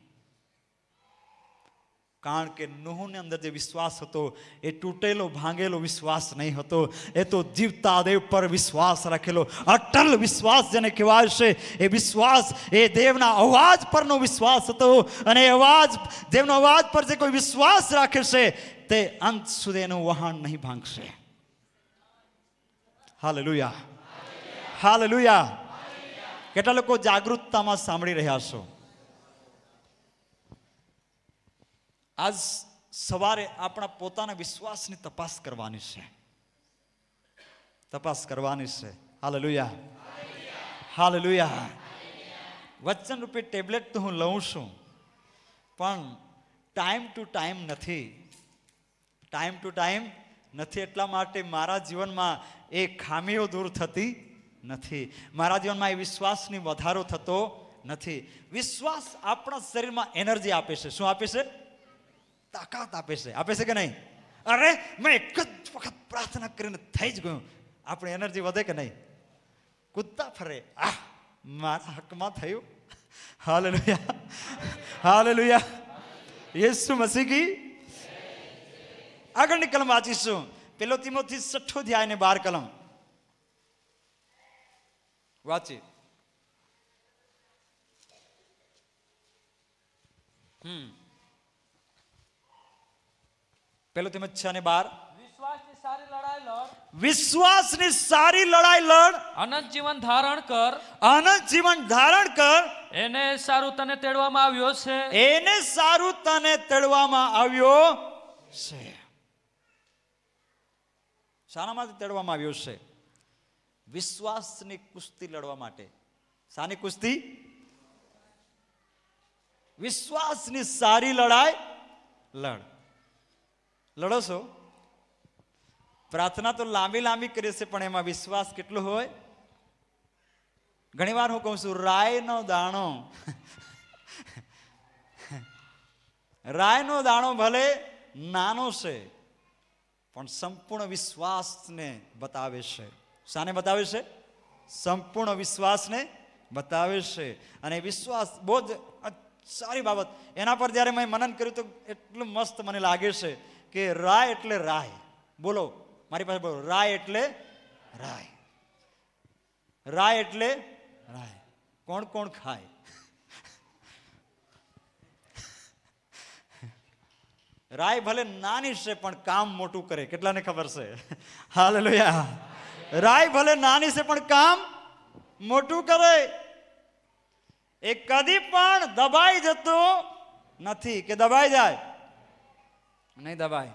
કારણ કે નોહની અંદર જે વિશ્વાસ હતો એ તૂટેલો ભાંગેલો વિશ્વાસ નહીં હતો એ તો જીવતા દેવ પર વિશ્વાસ રાખેલો અટલ વિશ્વાસ જેને કહેવાય છે એ વિશ્વાસ એ દેવના અવાજ પરનો વિશ્વાસ હતો અને અવાજ દેવનો અવાજ પર જે કોઈ વિશ્વાસ રાખે છે તે અંત સુધી એનું વહાણ નહીં ભાંગશે હાલ લુયા હાલ લુયા કેટલા લોકો જાગૃતતામાં સાંભળી રહ્યા છો આજ સવારે આપણા પોતાના વિશ્વાસની તપાસ કરવાની છે તપાસ કરવાની છે હાલ લુયા હાલ લુયા વચનરૂપી ટેબ્લેટ તો હું લઉં છું પણ ટાઈમ ટુ ટાઈમ નથી ટાઈમ ટુ ટાઈમ નથી એટલા માટે મારા જીવનમાં એ ખામીઓ દૂર થતી નથી મારા જીવનમાં એ વિશ્વાસની વધારો થતો નથી વિશ્વાસ આપણા શરીરમાં એનર્જી આપે છે શું આપે છે તાકાત આપે છે આપે છે કે નહીં અરે મેં એક જ વખત પ્રાર્થના કરીને થઈ જ ગયું આપણી એનર્જી વધે કે નહીં કૂદતા ફરે આ મારા હકમાં થયું હાલ લુયા હાલ લુયા યેસુ મસીકી આગળની કલમ વાંચીશું પેલો તિમોથી છઠ્ઠો ધ્યાય ને બાર કલમ વાંચી હમ પેલું તેમજ છ અને બાર વિશ્વાસની સારી લડાઈ લડ અનંત જીવન ધારણ કર અનંત જીવન ધારણ કર એને સારું તને તેડવામાં આવ્યો છે એને સારું તને તેડવામાં આવ્યો છે શાનામાંથી તેડવામાં આવ્યો છે વિશ્વાસની કુસ્તી લડવા માટે શાની કુસ્તી વિશ્વાસની સારી લડાઈ લડ લડો છો પ્રાર્થના તો લાંબી લાંબી કરે છે પણ એમાં વિશ્વાસ કેટલો હોય ઘણીવાર હું કહું છું રાયનો દાણો રાયનો દાણો ભલે નાનો છે પણ સંપૂર્ણ વિશ્વાસને બતાવે છે શાને બતાવે છે સંપૂર્ણ વિશ્વાસને બતાવે છે અને વિશ્વાસ બહુ જ સારી બાબત એના પર જ્યારે મેં મનન કર્યું તો એટલું મસ્ત મને લાગે છે કે રાય એટલે રાય બોલો મારી પાસે બોલો રાય એટલે રાય રાય એટલે રાય કોણ કોણ ખાય રાય ભલે નાની છે પણ કામ મોટું કરે કેટલાને ખબર છે હાલ લોયા રાય ભલે નાની છે પણ કામ મોટું કરે એ કદી પણ દબાઈ જતો નથી કે દબાઈ જાય નહીં દબાય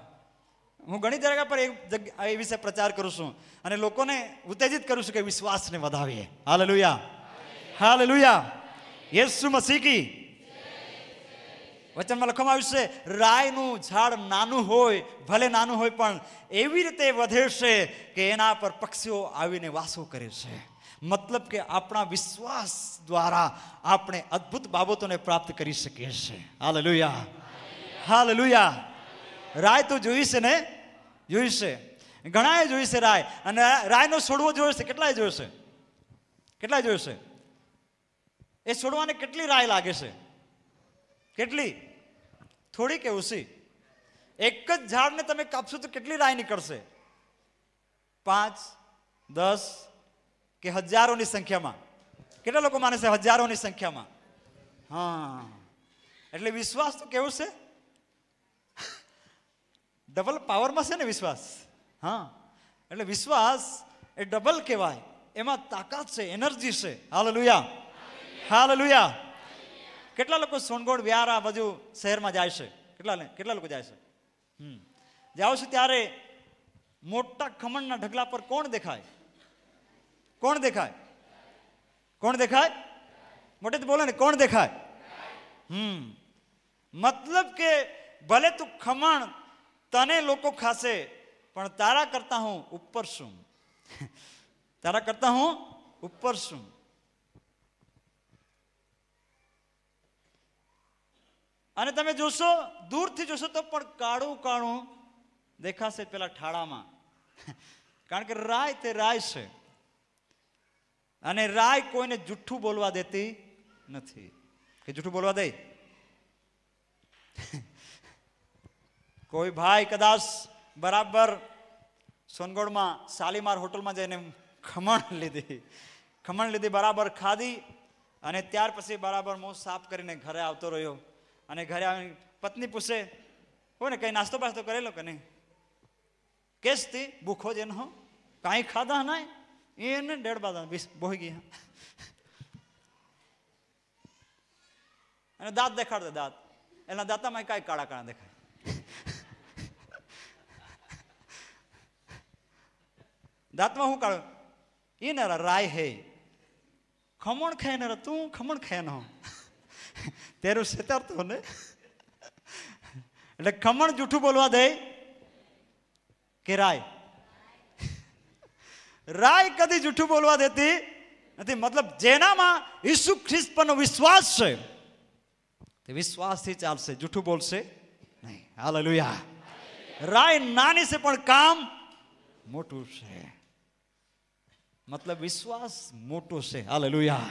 હું ઘણી જગ્યા પર એ જગ્યા એ વિશે પ્રચાર કરું છું અને લોકોને ઉત્તેજિત કરું છું કે વિશ્વાસને વધાવીએ હાલ લુયા હાલ લુયા યેસુ મસીકી વચનમાં લખવામાં આવ્યું છે રાયનું ઝાડ નાનું હોય ભલે નાનું હોય પણ એવી રીતે વધે છે કે એના પર પક્ષીઓ આવીને વાસો કરે છે મતલબ કે આપણા વિશ્વાસ દ્વારા આપણે અદ્ભુત બાબતોને પ્રાપ્ત કરી શકીએ છીએ હાલ લુયા હાલ લુયા રાય તું જોઈશ ને જોઈશે ઘણાએ જોઈશે રાય અને રાયનો છોડવો જોઈશે કેટલાય જોઈશે કેટલાય જોઈશે એ છોડવાને કેટલી રાય લાગે છે કેટલી થોડીક કે ઓછી એક જ ઝાડને તમે કાપશો તો કેટલી રાય નીકળશે પાંચ દસ કે હજારોની સંખ્યામાં કેટલા લોકો માને છે હજારોની સંખ્યામાં હા એટલે વિશ્વાસ તો કેવું છે ડબલ પાવરમાં છે ને વિશ્વાસ હા એટલે વિશ્વાસ એ ડબલ કહેવાય એમાં તાકાત છે એનર્જી છે હાલ લુયા હાલ લુયા કેટલા લોકો સોનગોડ વ્યાર આ બધું શહેરમાં જાય છે કેટલા કેટલા લોકો જાય છે હમ જાઓ છો ત્યારે મોટા ખમણના ઢગલા પર કોણ દેખાય કોણ દેખાય કોણ દેખાય મોટેથી બોલે ને કોણ દેખાય હમ મતલબ કે ભલે તું ખમણ તને લોકો ખાશે પણ તારા કરતા હું ઉપર છું તારા કરતા હું ઉપર છું અને તમે જોશો દૂરથી જોશો તો પણ કાળું કાળું દેખાશે પેલા ઠાળામાં કારણ કે રાય તે રાય છે અને રાય કોઈને જુઠ્ઠું બોલવા દેતી નથી કે જુઠ્ઠું બોલવા દે કોઈ ભાઈ કદાચ બરાબર સોનગઢમાં શાલીમાર હોટલમાં જઈને ખમણ લીધી ખમણ લીધી બરાબર ખાધી અને ત્યાર પછી બરાબર મોં સાફ કરીને ઘરે આવતો રહ્યો અને ઘરે આવી પત્ની પૂછે હોય ને કંઈ નાસ્તો પાસ્તો કરેલો કે નહીં કેસથી ભૂખો જેનો કાંઈ ખાધા નાય એને ડેડ બાધા બીસ બોહી ગયા અને દાંત દેખાડતા દાંત એના દાંતામાં કાંઈ કાળા કાળા દેખાય દાંતમાં શું કાઢ્યું એ ને રાય હે ખમણ ખાય ને તું ખમણ ખાય નો તેરું સેતારતો ને એટલે ખમણ જૂઠું બોલવા દે કે રાય રાય કદી જૂઠું બોલવા દેતી નથી મતલબ જેનામાં ઈસુ ખ્રિસ્ત પરનો વિશ્વાસ છે તે વિશ્વાસથી ચાલશે જૂઠું બોલશે નહીં હાલ રાય નાની છે પણ કામ મોટું છે મતલબ વિશ્વાસ મોટો છે હાલે લુયા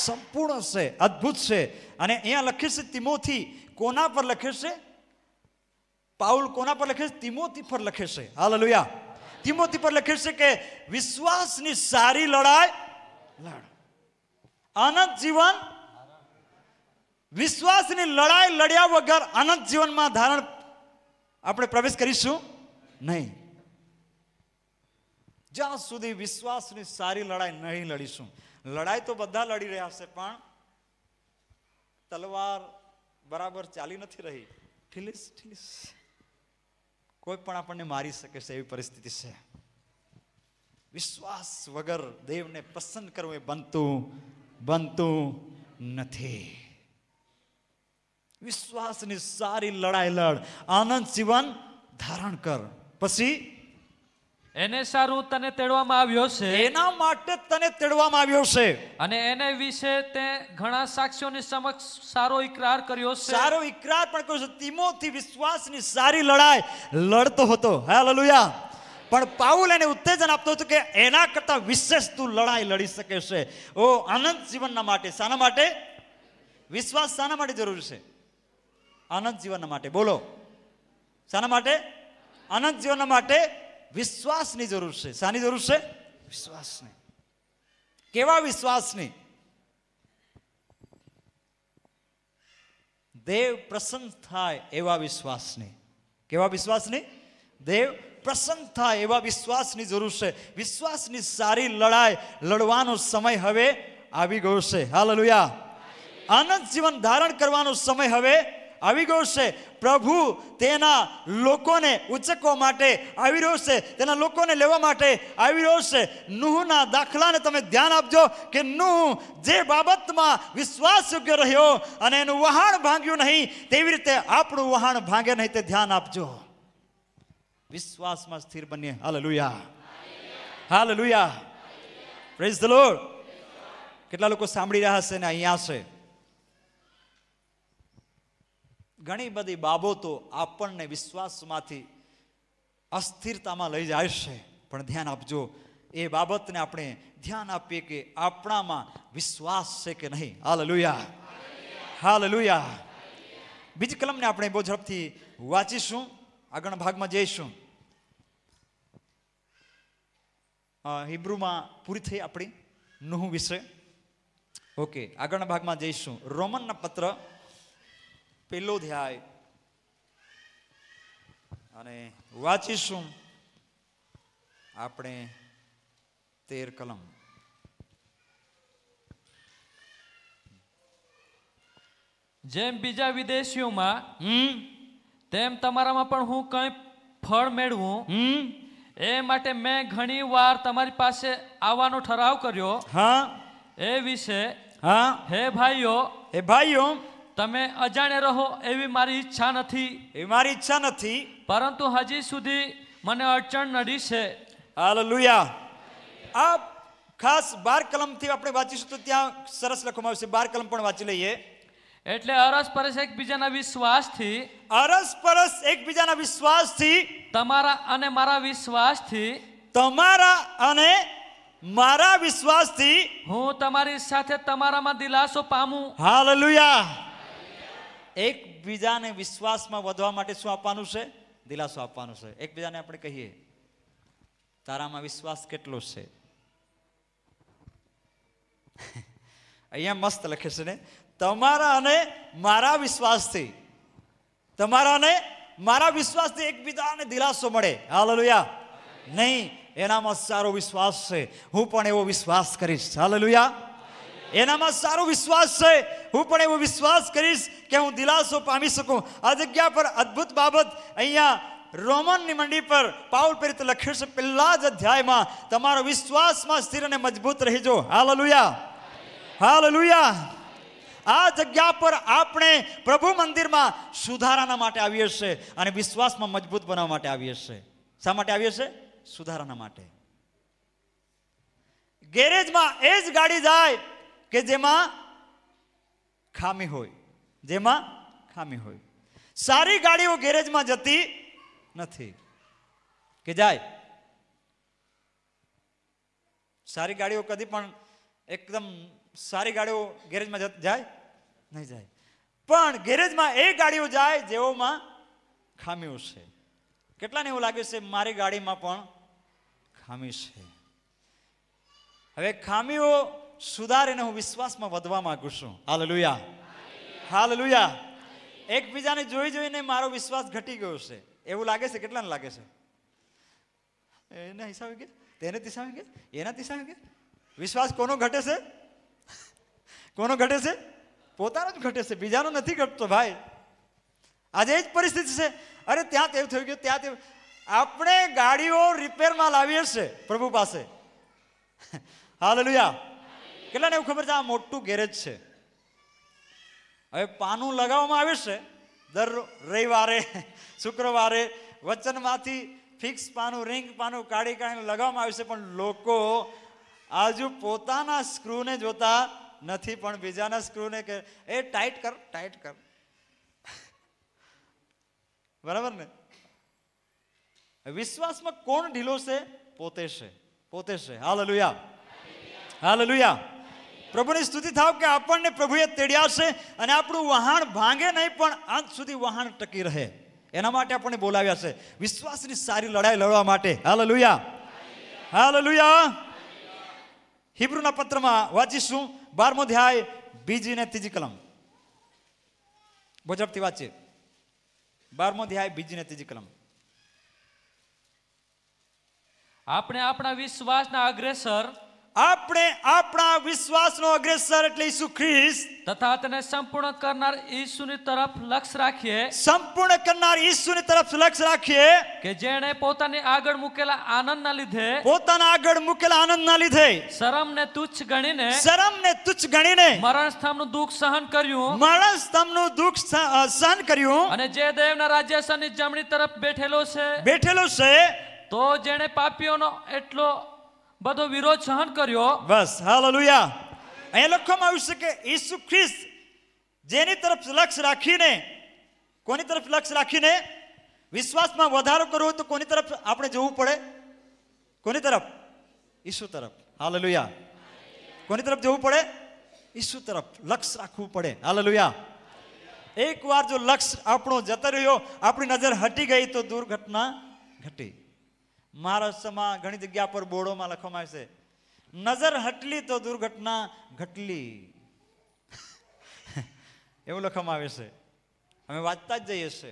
સંપૂર્ણ છે અદ્ભુત છે અને અહીંયા લખ્યું છે તિમોથી કોના પર લખે છે પાઉલ કોના પર લખે છે તિમોથી પર લખે છે હાલ લુયા તિમોથી પર લખે છે કે વિશ્વાસની સારી લડાઈ લડ અનંત જીવન વિશ્વાસની લડાઈ લડ્યા વગર અનંત જીવનમાં ધારણ આપણે પ્રવેશ કરીશું નહીં જ્યાં સુધી વિશ્વાસની સારી લડાઈ નહીં લડીશું લડાઈ તો બધા લડી રહ્યા છે પણ તલવાર બરાબર ચાલી નથી રહી ઠીલીસ ઠીલીસ કોઈ પણ આપણને મારી શકે છે એવી પરિસ્થિતિ છે વિશ્વાસ વગર દેવને પસંદ કરવું એ બનતું બનતું નથી વિશ્વાસની સારી લડાઈ લડ આનંદ જીવન ધારણ કર પછી એને સારું તને તેડવામાં આવ્યો છે એના માટે તને તેડવામાં આવ્યો છે અને એને વિશે તે ઘણા સાક્ષીઓની સમક્ષ સારો ઇકરાર કર્યો છે સારો ઇકરાર પણ કર્યો છે તિમોથી વિશ્વાસની સારી લડાઈ લડતો હતો હાલેલુયા પણ પાઉલ એને ઉત્તેજન આપતો હતો કે એના કરતાં વિશેષ તું લડાઈ લડી શકે છે ઓ આનંદ જીવનના માટે શાના માટે વિશ્વાસ શાના માટે જરૂરી છે આનંદ જીવનના માટે બોલો શાના માટે આનંદ જીવનના માટે વિશ્વાસની જરૂર છે શાની જરૂર છે વિશ્વાસની કેવા વિશ્વાસની દેવ પ્રસન્ન થાય એવા વિશ્વાસની કેવા વિશ્વાસની દેવ પ્રસન્ન થાય એવા વિશ્વાસની જરૂર છે વિશ્વાસની સારી લડાઈ લડવાનો સમય હવે આવી ગયો છે હાલ આનંદ જીવન ધારણ કરવાનો સમય હવે આવી ગયો છે પ્રભુ તેના લોકોને ઉચકવા માટે આવી રહ્યો છે તેના લોકોને લેવા માટે આવી રહ્યો છે નુહના દાખલાને તમે ધ્યાન આપજો કે નુહ જે બાબતમાં વિશ્વાસ યોગ્ય રહ્યો અને એનું વહાણ ભાંગ્યું નહીં તેવી રીતે આપણું વહાણ ભાંગે નહીં તે ધ્યાન આપજો વિશ્વાસમાં સ્થિર બનીએ હાલ લુયા હાલ લુયા પ્રેઝ ધ લોડ કેટલા લોકો સાંભળી રહ્યા છે ને અહીંયા છે ઘણી બધી બાબતો આપણને વિશ્વાસમાંથી અસ્થિરતામાં લઈ જાય છે પણ ધ્યાન આપજો એ બાબતને આપણે ધ્યાન આપીએ કે આપણામાં વિશ્વાસ છે કે નહીં હાલ લુયા હાલ લુયા બીજી કલમને આપણે બહુ ઝડપથી વાંચીશું આગળ ભાગમાં જઈશું હિબ્રુમાં પૂરી થઈ આપણી નુહ વિશે ઓકે આગળના ભાગમાં જઈશું રોમનના પત્ર પહેલો ધ્યાય અને વાંચીશું આપણે તેર કલમ જેમ બીજા વિદેશીઓમાં તેમ તમારામાં પણ હું કઈ ફળ મેળવું એ માટે મેં ઘણી વાર તમારી પાસે આવવાનો ઠરાવ કર્યો હા એ વિશે હા હે ભાઈઓ હે ભાઈઓ તમે અજાણે રહો એવી મારી ઈચ્છા નથી એ મારી ઈચ્છા નથી પરંતુ હજી સુધી મને અડચણ નડી છે હાલેલુયા આ ખાસ બાર કલમથી આપણે વાંચીશું તો ત્યાં સરસ લખવામાં આવશે બાર કલમ પણ વાંચી લઈએ એટલે અરસ પરસ એકબીજાના વિશ્વાસથી અરસ પરસ એકબીજાના વિશ્વાસથી તમારા અને મારા વિશ્વાસથી તમારા અને મારા વિશ્વાસથી હું તમારી સાથે તમારામાં દિલાસો પામું હાલેલુયા એકબીજાને વિશ્વાસમાં વધવા માટે શું આપવાનું છે દિલાસો આપવાનું છે એકબીજાને આપણે કહીએ તારામાં વિશ્વાસ કેટલો છે અહીંયા મસ્ત લખે છે ને તમારા અને મારા વિશ્વાસથી તમારા અને મારા વિશ્વાસથી એકબીજાને દિલાસો મળે હાલેલુયા નહીં એનામાં સારો વિશ્વાસ છે હું પણ એવો વિશ્વાસ કરીશ હાલેલુયા એનામાં સારો વિશ્વાસ છે હું પણ એવો વિશ્વાસ કરીશ કે હું દિલાસો પામી શકું આ જગ્યા પર અદ્ભુત બાબત અહીંયા રોમનની મંડી પર પાઉલ પ્રેરિત લખ્યું છે પહેલા જ અધ્યાયમાં તમારો વિશ્વાસમાં સ્થિર અને મજબૂત રહેજો હાલ લુયા હાલ લુયા આ જગ્યા પર આપણે પ્રભુ મંદિરમાં સુધારાના માટે આવીએ છીએ અને વિશ્વાસમાં મજબૂત બનાવવા માટે આવીએ છીએ શા માટે આવીએ છીએ સુધારાના માટે ગેરેજમાં એ જ ગાડી જાય કે જેમાં ખામી હોય જેમાં ખામી હોય સારી ગાડીઓ ગેરેજમાં જતી નથી કે જાય સારી ગાડીઓ કદી પણ એકદમ સારી ગાડીઓ ગેરેજમાં જાય નહીં જાય પણ ગેરેજમાં એ ગાડીઓ જાય જેઓમાં ખામીઓ છે કેટલાને એવું લાગે છે મારી ગાડીમાં પણ ખામી છે હવે ખામીઓ સુધારીને હું વિશ્વાસમાં વધવા માગું છું હાલ લુયા હાલ લુયા એકબીજાને જોઈ જોઈને મારો વિશ્વાસ ઘટી ગયો છે એવું લાગે છે કેટલાને લાગે છે એના હિસાબે કે તેને દિશામાં કે એના દિશામાં કે વિશ્વાસ કોનો ઘટે છે કોનો ઘટે છે પોતાનો જ ઘટે છે બીજાનો નથી ઘટતો ભાઈ આજે એ જ પરિસ્થિતિ છે અરે ત્યાં તેવું થયું ગયું ત્યાં તે આપણે ગાડીઓ રિપેરમાં લાવીએ છીએ પ્રભુ પાસે હાલ લુયા કેટલાને એવું ખબર છે આ મોટું ગેરેજ છે હવે પાનું લગાવવામાં આવે છે દર રવિવારે શુક્રવારે વચનમાંથી ફિક્સ પાનું રિંગ પાનું કાઢી કાઢીને લગાવવામાં આવે છે પણ લોકો આજુ પોતાના સ્ક્રૂને જોતા નથી પણ બીજાના સ્ક્રૂને કે એ ટાઈટ કર ટાઈટ કર બરાબર ને વિશ્વાસમાં કોણ ઢીલો છે પોતે છે પોતે છે હાલ લુયા હાલ લુયા પ્રભુની સ્તુતિ થાવ કે આપણને પ્રભુએ તેડ્યા છે અને આપણું વહાણ ભાંગે નહીં પણ અંત સુધી વહાણ ટકી રહે એના માટે આપણને બોલાવ્યા છે વિશ્વાસની સારી લડાઈ લડવા માટે હાલ લુયા હાલ લુયા હિબ્રુના પત્રમાં વાંચીશું બારમો ધ્યાય બીજી ને ત્રીજી કલમ બોજપથી વાંચીએ બારમો ધ્યાય બીજી ને ત્રીજી કલમ આપણે આપણા વિશ્વાસના અગ્રેસર આપણે આપણા વિશ્વાસનો અગ્રેસર એટલે ઈસુ ખ્રિસ્ત તથા તેને સંપૂર્ણ કરનાર ઈસુની તરફ લક્ષ રાખીએ સંપૂર્ણ કરનાર ઈસુની તરફ લક્ષ રાખીએ કે જેણે પોતાની આગળ મૂકેલા આનંદના લીધે પોતાના આગળ મૂકેલા આનંદના લીધે શરમને તુચ્છ ગણીને શરમને તુચ્છ ગણીને મરણ સ્તંભનું દુઃખ સહન કર્યું મરણ સ્તંભનું દુઃખ સહન કર્યું અને જે દેવના રાજ્યસની જમણી તરફ બેઠેલો છે બેઠેલો છે તો જેણે પાપીઓનો એટલો બધો વિરોધ સહન કર્યો બસ હાલેલુયા અહીંયા લખવામાં આવ્યું છે કે ઈસુ ખ્રિસ્ત જેની તરફ લક્ષ રાખીને કોની તરફ લક્ષ રાખીને વિશ્વાસમાં વધારો કરવો તો કોની તરફ આપણે જવું પડે કોની તરફ ઈસુ તરફ હાલેલુયા કોની તરફ જવું પડે ઈસુ તરફ લક્ષ રાખવું પડે હાલેલુયા એકવાર જો લક્ષ આપણો જતો રહ્યો આપણી નજર હટી ગઈ તો દુર્ઘટના ઘટી મહારાષ્ટ્રમાં ઘણી જગ્યા પર બોર્ડોમાં લખવામાં આવશે નજર હટલી તો દુર્ઘટના ઘટલી એવું લખવામાં આવે છે અમે વાંચતા જ જઈએ છે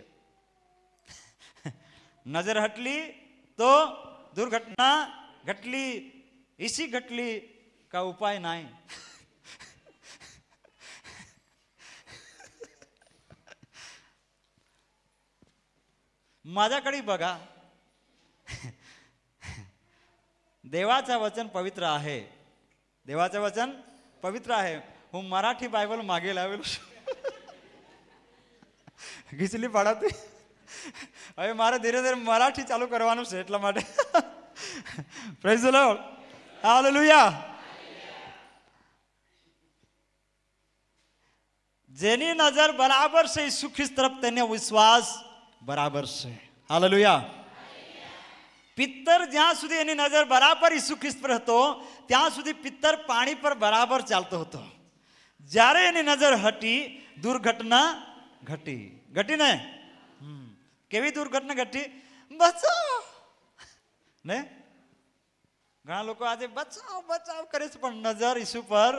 નજર હટલી તો દુર્ઘટના ઘટલી ઈસી ઘટલી કા ઉપાય નહીં माझ्याकडे બગા देवाचं વચન પવિત્ર आहे देवाचं વચન પવિત્ર आहे હું મરાઠી બાઇબલ માગે લાવેલું છું ઘીચલી પાડાતી હવે મારે ધીરે ધીરે મરાઠી ચાલુ કરવાનું છે એટલા માટે પ્રેઝ લોડ હાલ લુયા જેની નજર બરાબર છે ઈસુ ખ્રિસ્ત તરફ તેને વિશ્વાસ બરાબર છે હાલ લુયા પિત્તર જ્યાં સુધી એની નજર બરાબર ઈસુ ખ્રિસ્ત પર હતો ત્યાં સુધી પિત્તર પાણી પર બરાબર ચાલતો હતો જ્યારે એની નજર હટી દુર્ઘટના ઘટી ઘટી ને કેવી દુર્ઘટના ઘટી બચો ને ઘણા લોકો આજે બચાવ બચાવ કરે છે પણ નજર ઈસુ પર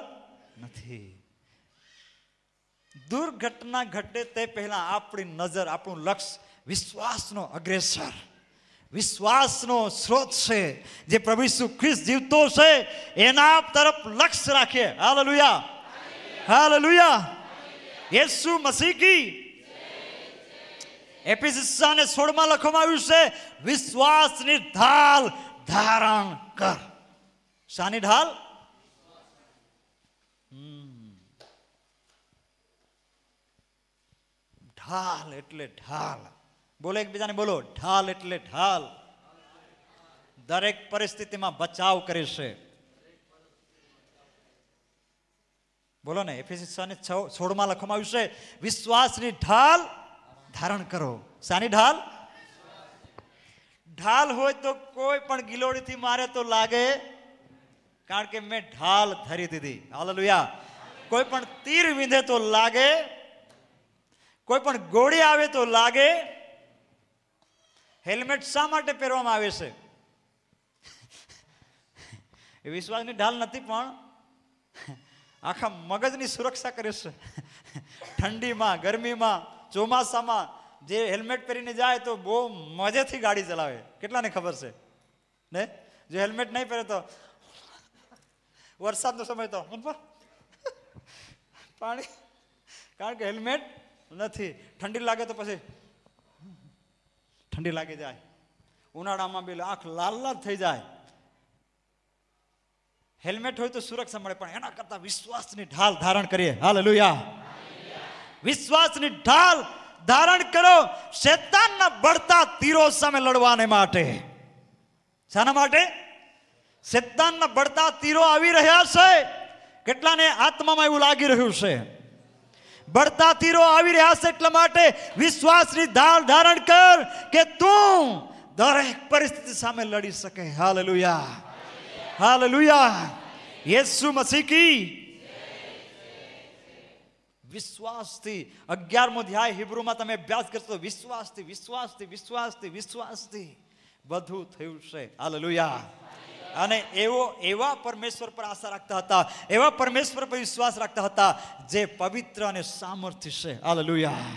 નથી દુર્ઘટના ઘટે તે પહેલા આપણી નજર આપણું લક્ષ વિશ્વાસનો અગ્રેસર વિશ્વાસનો સ્ત્રોત છે જે પ્રભુ ઈસુ ખ્રિસ્ત જીવતો છે એના તરફ લક્ષ્ય રાખીએ હાલ લુયા હાલ લુયા યેસુ મસીકી ને સોળમાં લખવામાં આવ્યું છે વિશ્વાસની ઢાલ ધારણ કર શાની ઢાલ ઢાલ એટલે ઢાલ બોલો એકબીજાને બોલો ઢાલ એટલે ઢાલ દરેક પરિસ્થિતિમાં બચાવ કરે છે બોલો ને એફિસિસને સોળમાં લખવામાં આવ્યું છે વિશ્વાસની ઢાલ ધારણ કરો સાની ઢાલ ઢાલ હોય તો કોઈ પણ ગિલોડીથી મારે તો લાગે કારણ કે મેં ઢાલ ધરી દીધી હાલેલુયા કોઈ પણ તીર વિંધે તો લાગે કોઈ પણ ગોળી આવે તો લાગે હેલ્મેટ શા માટે પહેરવામાં આવે છે એ વિશ્વાસની ઢાલ નથી પણ આખા મગજની સુરક્ષા કરે છે ઠંડીમાં ગરમીમાં ચોમાસામાં જે હેલ્મેટ પહેરીને જાય તો બહુ મજેથી ગાડી ચલાવે કેટલાને ખબર છે ને જો હેલ્મેટ નહીં પહેરે તો વરસાદનો સમય તો પાણી કારણ કે હેલ્મેટ નથી ઠંડી લાગે તો પછી ઠંડી લાગી જાય ઉનાળામાં બી આંખ લાલ લાલ થઈ જાય હેલ્મેટ હોય તો સુરક્ષા મળે પણ એના કરતા વિશ્વાસની ઢાલ ધારણ કરીએ હાલ લુયા વિશ્વાસની ઢાલ ધારણ કરો શેતાનના બળતા તીરો સામે લડવાને માટે શાના માટે શેતાનના બળતા તીરો આવી રહ્યા છે કેટલાને આત્મામાં એવું લાગી રહ્યું છે બળતા તીરો આવી રહ્યા છે એટલા માટે વિશ્વાસની ધાર ધારણ કર કે તું દરેક પરિસ્થિતિ સામે લડી શકે હાલ લુયા હાલ લુયા યેસુ મસીકી વિશ્વાસથી અગિયારમો ધ્યાય હિબ્રુમાં તમે અભ્યાસ કરશો વિશ્વાસથી વિશ્વાસથી વિશ્વાસથી વિશ્વાસથી બધું થયું છે હાલ લુયા અને એવો એવા પરમેશ્વર પર આશા રાખતા હતા એવા પરમેશ્વર પર વિશ્વાસ રાખતા હતા જે પવિત્ર અને સામર્થ્ય છે હાલેલુયા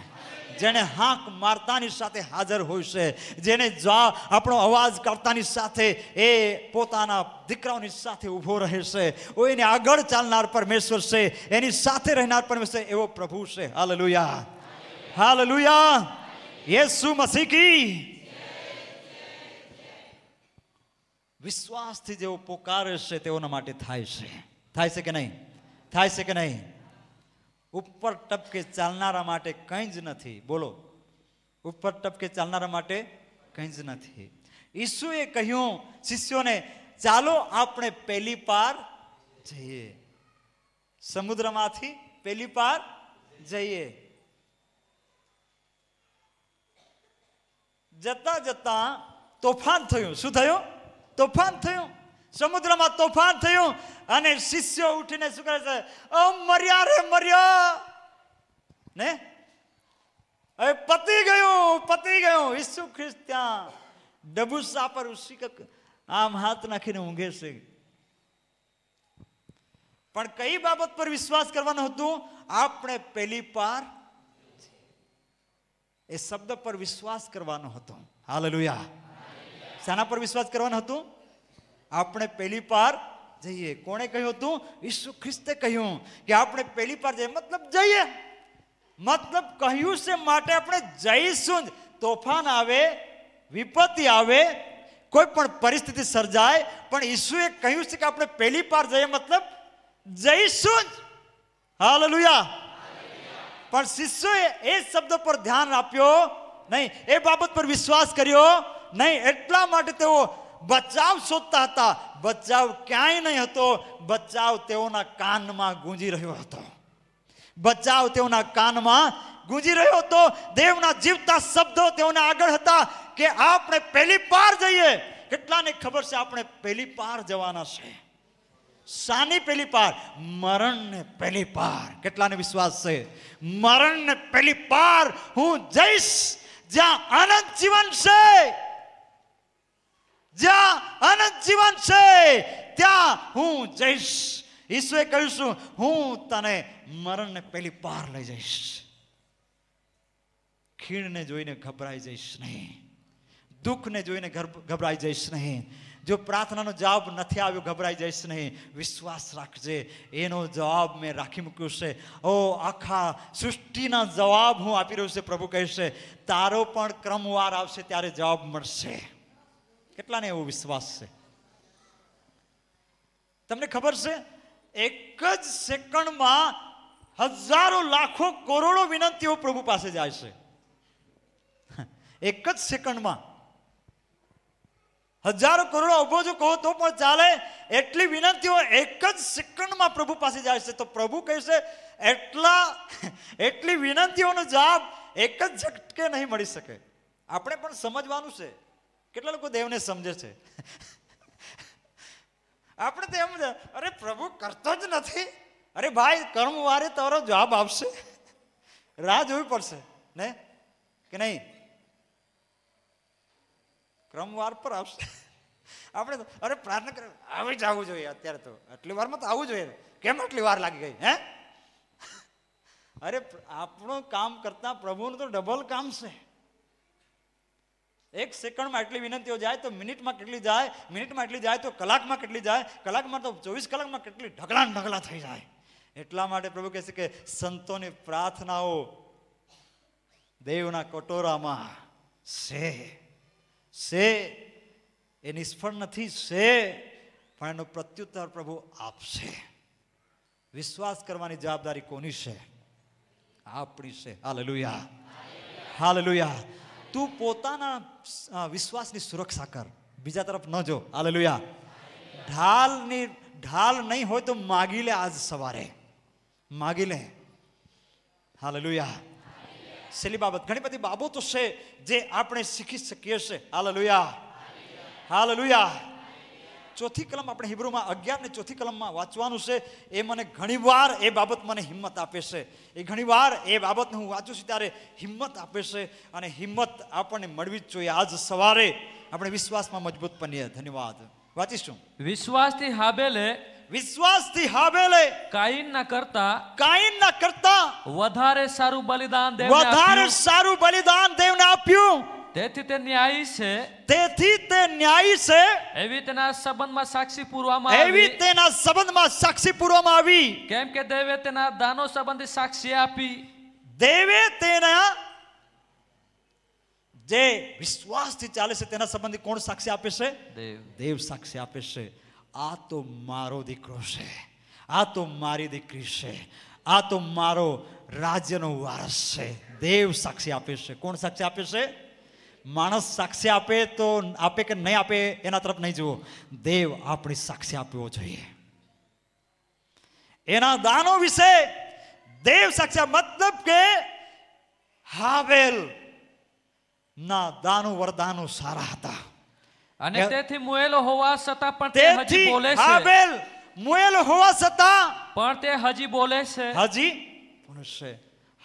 જેને હાંક મારતાની સાથે હાજર હોય છે જેને જા આપણો અવાજ કરતાની સાથે એ પોતાના દીકરાઓની સાથે ઊભો રહે છે ઓ એને આગળ ચાલનાર પરમેશ્વર છે એની સાથે રહેનાર પરમેશ્વર એવો પ્રભુ છે લુયા હાલેલુયા હાલેલુયા યેસુ મસીકી વિશ્વાસથી જેઓ પોકારે છે તેઓના માટે થાય છે થાય છે કે નહીં થાય છે કે નહીં ઉપર ટપકે ચાલનારા માટે કંઈ જ નથી બોલો ઉપર ટપકે ચાલનારા માટે કંઈ જ નથી ઈસુએ કહ્યું શિષ્યોને ચાલો આપણે પહેલી પાર જઈએ સમુદ્રમાંથી પહેલી પાર જઈએ જતા જતા તોફાન થયું શું થયું તોફાન થયું સમુદ્રમાં તોફાન થયું અને શિષ્ય ઉઠીને શું કરે છે મર્યા રે મર્યા ને હવે પતી ગયું પતિ ગયું ઈસુ ખ્રિસ્ત ત્યાં ડબુસા પર ઉશિક આમ હાથ નાખીને ઊંઘે છે પણ કઈ બાબત પર વિશ્વાસ કરવાનો હતો આપણે પહેલી પાર એ શબ્દ પર વિશ્વાસ કરવાનો હતો હાલ હાલેલુયા શાના પર વિશ્વાસ કરવાનો હતું આપણે પહેલી પાર જઈએ કોણે કહ્યું હતું ઈસુ ખ્રિસ્તે કહ્યું કે આપણે પહેલી પાર જઈએ મતલબ જઈએ મતલબ કહ્યું છે માટે આપણે જઈશું જ તોફાન આવે વિપત્તિ આવે કોઈ પણ પરિસ્થિતિ સર્જાય પણ ઈસુએ કહ્યું છે કે આપણે પહેલી પાર જઈએ મતલબ જઈશું જ હાલ લુયા પણ શિષ્યોએ એ શબ્દ પર ધ્યાન આપ્યો નહીં એ બાબત પર વિશ્વાસ કર્યો નહીં એટલા માટે તેઓ બચાવ શોધતા હતા બચાવ ક્યાંય નહીં હતો બચાવ તેઓના કાનમાં ગુંજી રહ્યો હતો બચાવ તેઓના કાનમાં ગુંજી રહ્યો હતો દેવના જીવતા શબ્દો તેઓને આગળ હતા કે આપણે પહેલી પાર જઈએ કેટલાને ખબર છે આપણે પહેલી પાર જવાના છે શાની પહેલી પાર મરણને પહેલી પાર કેટલાને વિશ્વાસ છે મરણને પહેલી પાર હું જઈશ જ્યાં આનંદ જીવન છે જ્યાં અનંત જીવન છે ત્યાં હું જઈશ ઈશ્વરે કહ્યું છું હું તને મરણને પહેલી પાર લઈ જઈશ ખીણને જોઈને ગભરાઈ જઈશ નહીં દુઃખને જોઈને ગભરાઈ જઈશ નહીં જો પ્રાર્થનાનો જવાબ નથી આવ્યો ગભરાઈ જઈશ નહીં વિશ્વાસ રાખજે એનો જવાબ મેં રાખી મૂક્યો છે ઓ આખા સૃષ્ટિના જવાબ હું આપી રહ્યો છું પ્રભુ કહેશે તારો પણ ક્રમવાર આવશે ત્યારે જવાબ મળશે કેટલાને એવો વિશ્વાસ છે તમને ખબર છે એક જ સેકન્ડમાં હજારો લાખો કરોડો વિનંતીઓ પ્રભુ પાસે જાય છે એક જ સેકન્ડમાં હજારો કરોડો અબોજો કહો તો પણ ચાલે એટલી વિનંતીઓ એક જ સેકન્ડમાં પ્રભુ પાસે જાય છે તો પ્રભુ કહેશે એટલા એટલી વિનંતીઓનો જવાબ એક જ ઝટકે નહીં મળી શકે આપણે પણ સમજવાનું છે કેટલા લોકો દેવને સમજે છે આપણે તો એમ અરે પ્રભુ કરતો જ નથી અરે ભાઈ કર્મ વારે તારો જવાબ આપશે રાહ જોવી પડશે ને કે નહીં ક્રમવાર પર આવશે આપણે તો અરે પ્રાર્થના કરે આવી જ આવવું જોઈએ અત્યારે તો આટલી વારમાં તો આવવું જોઈએ કેમ આટલી વાર લાગી ગઈ હે અરે આપણું કામ કરતા પ્રભુનું તો ડબલ કામ છે એક સેકન્ડમાં એટલી વિનંતીઓ જાય તો મિનિટમાં કેટલી જાય મિનિટમાં એટલી જાય તો કલાકમાં કેટલી જાય કલાકમાં તો ચોવીસ કલાકમાં કેટલી ઢગલા ઢગલા થઈ જાય એટલા માટે પ્રભુ કહે છે કે સંતોની પ્રાર્થનાઓ દેવના કટોરામાં છે છે એ નિષ્ફળ નથી છે પણ એનો પ્રત્યુત્તર પ્રભુ આપશે વિશ્વાસ કરવાની જવાબદારી કોની છે આપણી છે હાલ લુયા હાલ લુયા તું પોતાના વિશ્વાસની સુરક્ષા કર બીજા તરફ ન જો આલેલુયા ઢાલની ઢાલ નહીં હોય તો માગી લે આજ સવારે માગી લે હાલેલુયા છેલ્લી બાબત ઘણી બધી બાબતો છે જે આપણે શીખી શકીએ છીએ લુયા હાલ હાલેલુયા ચોથી કલમ આપણે હિબ્રુમાં અગિયાર ને ચોથી કલમમાં વાંચવાનું છે એ મને ઘણીવાર એ બાબત મને હિંમત આપે છે એ ઘણીવાર એ બાબતને હું વાંચું છું ત્યારે હિંમત આપે છે અને હિંમત આપણને મળવી જ જોઈએ આજ સવારે આપણે વિશ્વાસમાં મજબૂત બનીએ ધન્યવાદ વાંચીશું વિશ્વાસથી હાબેલે વિશ્વાસથી હાબેલે ના કરતા ના કરતા વધારે સારું બલિદાન દેવ વધારે સારું બલિદાન દેવને આપ્યું તેથી તે ન્યાય છે તેથી તે ન્યાય છે એવી તેના સંબંધમાં સાક્ષી પૂરવામાં એવી તેના સંબંધમાં સાક્ષી પૂરવામાં આવી કેમ કે દેવે તેના દાનો સંબંધી સાક્ષી આપી દેવે તેના જે વિશ્વાસથી ચાલે છે તેના સંબંધી કોણ સાક્ષી આપે છે દેવ દેવ સાક્ષી આપે છે આ તો મારો દીકરો છે આ તો મારી દીકરી છે આ તો મારો રાજ્યનો વારસ છે દેવ સાક્ષી આપે છે કોણ સાક્ષી આપે છે માણસ સાક્ષી આપે તો આપે કે નહીં આપે એના તરફ નહીં જુઓ દેવ આપણી સાક્ષી આપવો જોઈએ એના દાનો વિશે દેવ સાક્ષી મતલબ કે હાવેલ ના દાનું વરદાનો સારા હતા અને તેથી મુએલો હોવા છતાં પણ તે હજી બોલે છે હાવેલ મુએલો હોવા છતાં પણ તે હજી બોલે છે હજી બોલે છે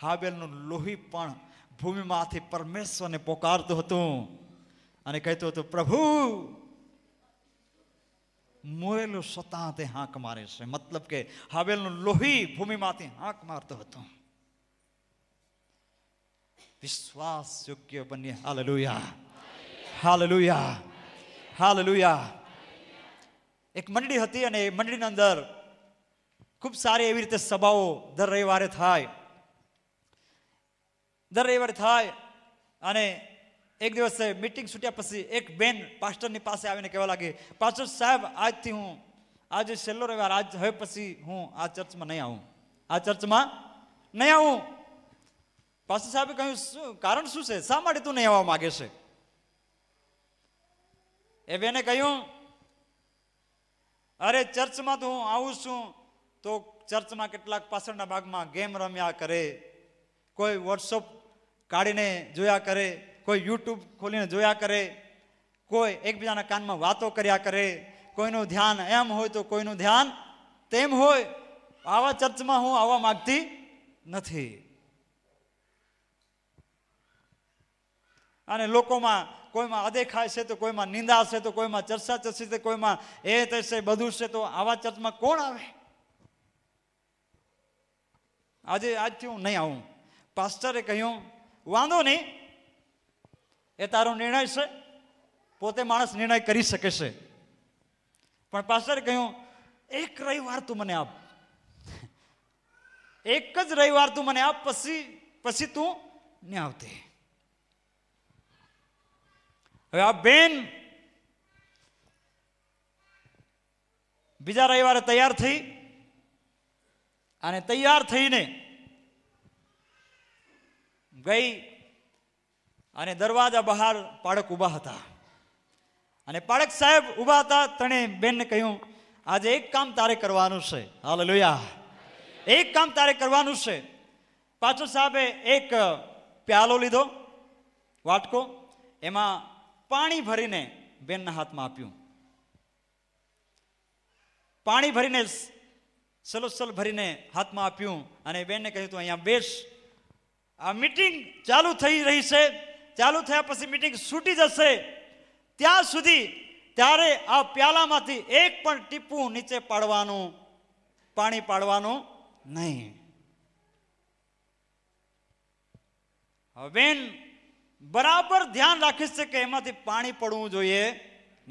હાવેલ નું લોહી પણ ભૂમિમાંથી પરમેશ્વરને પોકારતું હતું અને કહેતું હતું પ્રભુ મોયેલું સતા તે હાંક મારે છે મતલબ કે હાવેલનું લોહી ભૂમિમાંથી હાંક મારતો હતો વિશ્વાસ યોગ્ય બની હાલલુયા હાલલુયા હાલલુયા એક મંડળી હતી અને એ મંડળીની અંદર ખૂબ સારી એવી રીતે સભાઓ દર રવિવારે થાય દર રવિવારે થાય અને એક દિવસે મિટિંગ છૂટ્યા પછી એક બેન પાસ્ટરની પાસે આવીને કહેવા લાગી પાસ્ટર સાહેબ આજથી હું આજે છેલ્લો રવિવાર આજ હવે પછી હું આ ચર્ચમાં નહીં આવું આ ચર્ચમાં નહીં આવું પાસ્ટર સાહેબે કહ્યું શું કારણ શું છે શા માટે તું નહીં આવવા માગે છે એ બેને કહ્યું અરે ચર્ચમાં તો હું આવું છું તો ચર્ચમાં કેટલાક પાછળના ભાગમાં ગેમ રમ્યા કરે કોઈ વોટ્સઅપ કાઢીને જોયા કરે કોઈ યુટ્યુબ ખોલીને જોયા કરે કોઈ એકબીજાના કાનમાં વાતો કર્યા કરે કોઈનું ધ્યાન એમ હોય તો કોઈનું ધ્યાન તેમ હોય આવા ચર્ચમાં હું આવવા માગતી નથી અને લોકોમાં કોઈમાં અદેખાય છે તો કોઈમાં નિંદા છે તો કોઈમાં ચર્ચા ચર્ચી છે કોઈમાં એ થશે બધું છે તો આવા ચર્ચમાં કોણ આવે આજે આજથી હું નહીં આવું પાસ્ટરે કહ્યું વાંધો નહીં એ તારો નિર્ણય છે પોતે માણસ નિર્ણય કરી શકે છે પણ પાસ્ટરે કહ્યું એક રવિવાર તું મને આપ એક જ રવિવાર તું મને આપ પછી પછી તું ને આવતી હવે આ બેન બીજા રવિવારે તૈયાર થઈ અને તૈયાર થઈને ગઈ અને દરવાજા બહાર પાળક ઊભા હતા અને પાળક સાહેબ ઊભા હતા તણે બેનને કહ્યું આજે એક કામ તારે કરવાનું છે હાલ લોયા એક કામ તારે કરવાનું છે પાછો સાહેબે એક પ્યાલો લીધો વાટકો એમાં પાણી ભરીને બેનના હાથમાં આપ્યું પાણી ભરીને સલોસલ ભરીને હાથમાં આપ્યું અને બેનને કહ્યું તું અહીંયા બેસ આ મીટિંગ ચાલુ થઈ રહી છે ચાલુ થયા પછી મીટિંગ છૂટી જશે ત્યાં સુધી ત્યારે આ પ્યાલામાંથી એક પણ ટીપું નીચે પાડવાનું પાણી પાડવાનું નહીં બેન બરાબર ધ્યાન રાખીશ છે કે એમાંથી પાણી પડવું જોઈએ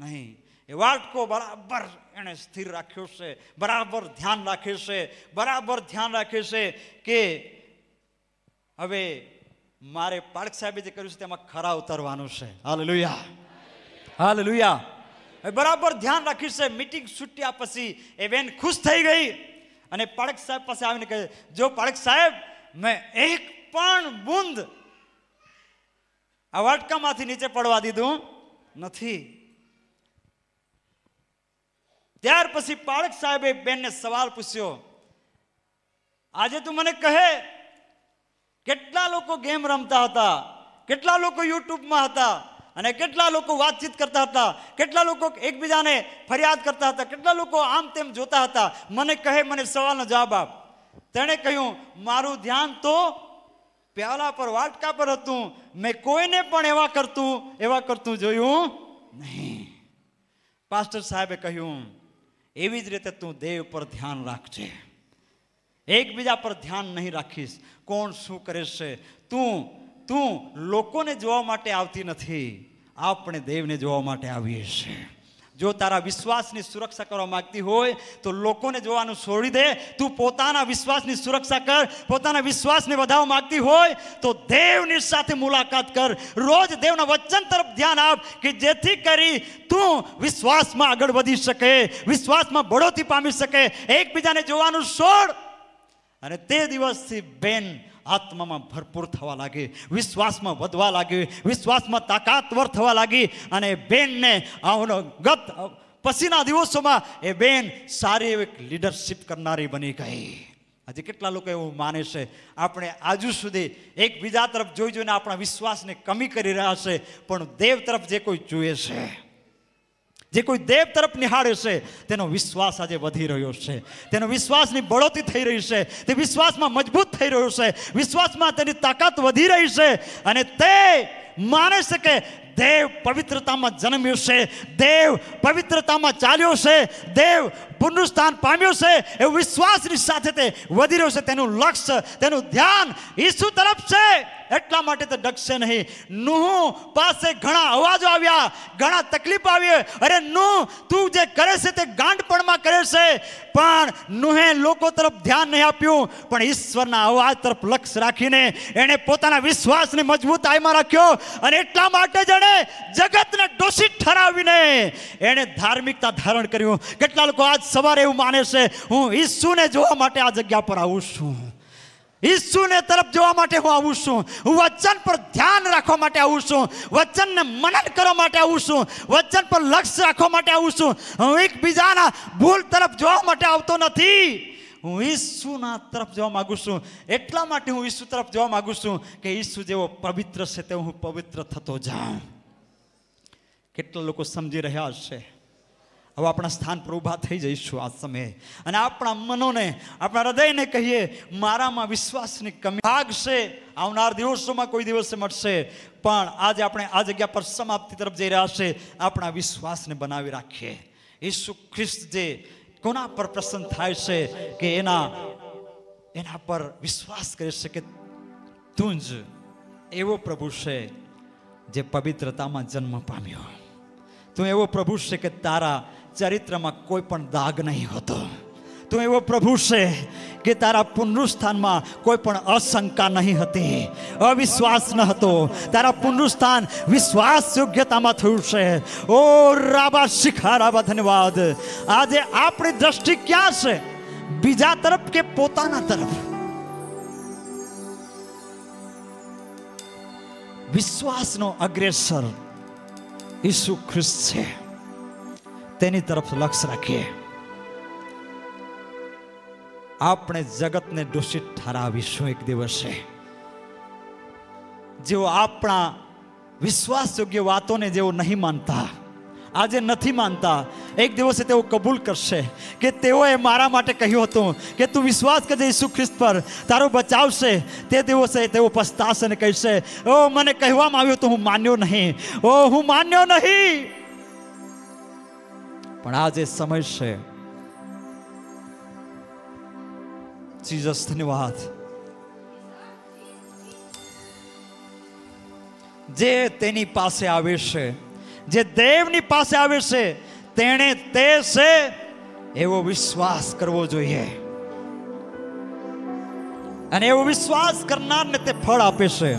નહીં એ વાટકો બરાબર એણે સ્થિર રાખ્યો છે બરાબર ધ્યાન રાખ્યું છે બરાબર ધ્યાન રાખ્યું છે કે હવે મારે પાળક સાહેબે જે કર્યું છે તેમાં ખરા ઉતરવાનું છે હાલ લુયા હાલ લુયા બરાબર ધ્યાન રાખ્યું છે મિટિંગ છૂટ્યા પછી એ બેન ખુશ થઈ ગઈ અને પાળક સાહેબ પાસે આવીને કહે જો પાળક સાહેબ મેં એક પણ બુંદ આ વાટકામાંથી નીચે પડવા દીધું નથી ત્યાર પછી પાળક સાહેબે બેનને સવાલ પૂછ્યો આજે તું મને કહે કેટલા લોકો ગેમ રમતા હતા કેટલા લોકો યુટ્યુબમાં હતા અને કેટલા લોકો વાતચીત કરતા હતા કેટલા લોકો એકબીજાને ફરિયાદ કરતા હતા કેટલા લોકો આમ તેમ જોતા હતા મને કહે મને સવાલનો જવાબ આપ તેણે કહ્યું મારું ધ્યાન તો પ્યાલા પર વાટકા પર હતું મેં કોઈને પણ એવા કરતું એવા કરતું જોયું નહીં પાસ્ટર સાહેબે કહ્યું એવી જ રીતે તું દેવ પર ધ્યાન રાખજે એકબીજા પર ધ્યાન નહીં રાખીશ કોણ શું કરે છે તું તું લોકોને જોવા માટે આવતી નથી આપણે દેવને જોવા માટે આવીએ છીએ જો તારા વિશ્વાસની સુરક્ષા કરવા માગતી હોય તો લોકોને જોવાનું છોડી દે તું પોતાના વિશ્વાસની સુરક્ષા કર પોતાના વિશ્વાસને વધારવા માંગતી હોય તો દેવની સાથે મુલાકાત કર રોજ દેવના વચન તરફ ધ્યાન આપ કે જેથી કરી તું વિશ્વાસમાં આગળ વધી શકે વિશ્વાસમાં બઢોતી પામી શકે એકબીજાને જોવાનું છોડ અને તે દિવસથી બેન આત્મામાં ભરપૂર થવા લાગી વિશ્વાસમાં વધવા લાગી વિશ્વાસમાં તાકાતવર થવા લાગી અને બેનને આવનો ગત પછીના દિવસોમાં એ બેન સારી એવી લીડરશીપ કરનારી બની ગઈ આજે કેટલા લોકો એવું માને છે આપણે આજુ સુધી એકબીજા તરફ જોઈ જોઈને આપણા વિશ્વાસને કમી કરી રહ્યા છે પણ દેવ તરફ જે કોઈ જુએ છે જે કોઈ દેવ તરફ નિહાળે છે તેનો વિશ્વાસ આજે વધી રહ્યો છે તેનો વિશ્વાસની બળોતી થઈ રહી છે તે વિશ્વાસમાં મજબૂત થઈ રહ્યો છે વિશ્વાસમાં તેની તાકાત વધી રહી છે અને તે માને છે કે દેવ પવિત્રતામાં જન્મ્યો છે દેવ પવિત્રતામાં ચાલ્યો છે દેવ પુનરુસ્થાન પામ્યો છે એ વિશ્વાસની સાથે તે વધી રહ્યો છે તેનું લક્ષ્ય તેનું ધ્યાન ઈસુ તરફ છે એટલા માટે તો ડગશે નહીં નુહ પાસે ઘણા અવાજો આવ્યા ઘણા તકલીફ આવી અરે નું તું જે કરે છે તે ગાંડપણમાં કરે છે પણ નુહે લોકો તરફ ધ્યાન નહીં આપ્યું પણ ઈશ્વરના અવાજ તરફ લક્ષ રાખીને એણે પોતાના વિશ્વાસને મજબૂતાઈમાં રાખ્યો અને એટલા માટે જ એણે જગતને દોષિત ઠરાવીને એણે ધાર્મિકતા ધારણ કર્યું કેટલા લોકો આજ સવારે એવું માને છે હું ઈસુને જોવા માટે આ જગ્યા પર આવું છું ઈસુને તરફ જોવા માટે હું આવું છું વચન પર ધ્યાન રાખવા માટે આવું છું વચનને મનન કરવા માટે આવું છું વચન પર લક્ષ્ય રાખવા માટે આવું છું હું એકબીજાના ભૂલ તરફ જોવા માટે આવતો નથી હું ઈસુના તરફ જોવા માગું છું એટલા માટે હું ઈસુ તરફ જોવા માગું છું કે ઈસુ જેવો પવિત્ર છે તેવો હું પવિત્ર થતો જાઉં કેટલા લોકો સમજી રહ્યા છે હવે આપણા સ્થાન પર ઊભા થઈ જઈશું આ સમયે અને આપણા મનોને આપણા હૃદયને કહીએ મારામાં વિશ્વાસની કમી ભાગ આવનાર દિવસોમાં કોઈ દિવસે મળશે પણ આજે આપણે આ જગ્યા પર સમાપ્તિ તરફ જઈ રહ્યા છે આપણા વિશ્વાસને બનાવી રાખીએ ઈસુ ખ્રિસ્ત જે કોના પર પ્રસન્ન થાય છે કે એના એના પર વિશ્વાસ કરી છે કે તું જ એવો પ્રભુ છે જે પવિત્રતામાં જન્મ પામ્યો તું એવો પ્રભુ છે કે તારા ચરિત્રમાં કોઈ પણ દાગ નહીં હોતો તું એવો પ્રભુ છે કે તારા પુનરુસ્થાનમાં કોઈ પણ અશંકા નહીં હતી અવિશ્વાસ ન હતો તારા પુનરુસ્થાન વિશ્વાસ યોગ્યતામાં થયું છે ઓ રાબા શિખા રાબા ધન્યવાદ આજે આપણી દ્રષ્ટિ ક્યાં છે બીજા તરફ કે પોતાના તરફ વિશ્વાસનો અગ્રેસર ઈસુ ખ્રિસ્ત છે તેની તરફ લક્ષ રાખીએ આપણે જગતને દોષિત ઠરાવીશું એક દિવસે જેઓ આપણા વિશ્વાસ યોગ્ય વાતોને જેઓ નહીં માનતા આજે નથી માનતા એક દિવસે તેઓ કબૂલ કરશે કે તેઓએ મારા માટે કહ્યું હતું કે તું વિશ્વાસ કરજે ઈસુ ખ્રિસ્ત પર તારો બચાવશે તે દિવસે તેઓ પસ્તાશે અને કહેશે ઓ મને કહેવામાં આવ્યું હતું હું માન્યો નહીં ઓ હું માન્યો નહીં પણ આ જે સમય છે જીસસ ધન્યવાદ જે તેની પાસે આવે છે જે દેવની પાસે આવે છે તેણે તે છે એવો વિશ્વાસ કરવો જોઈએ અને એવો વિશ્વાસ કરનારને તે ફળ આપે છે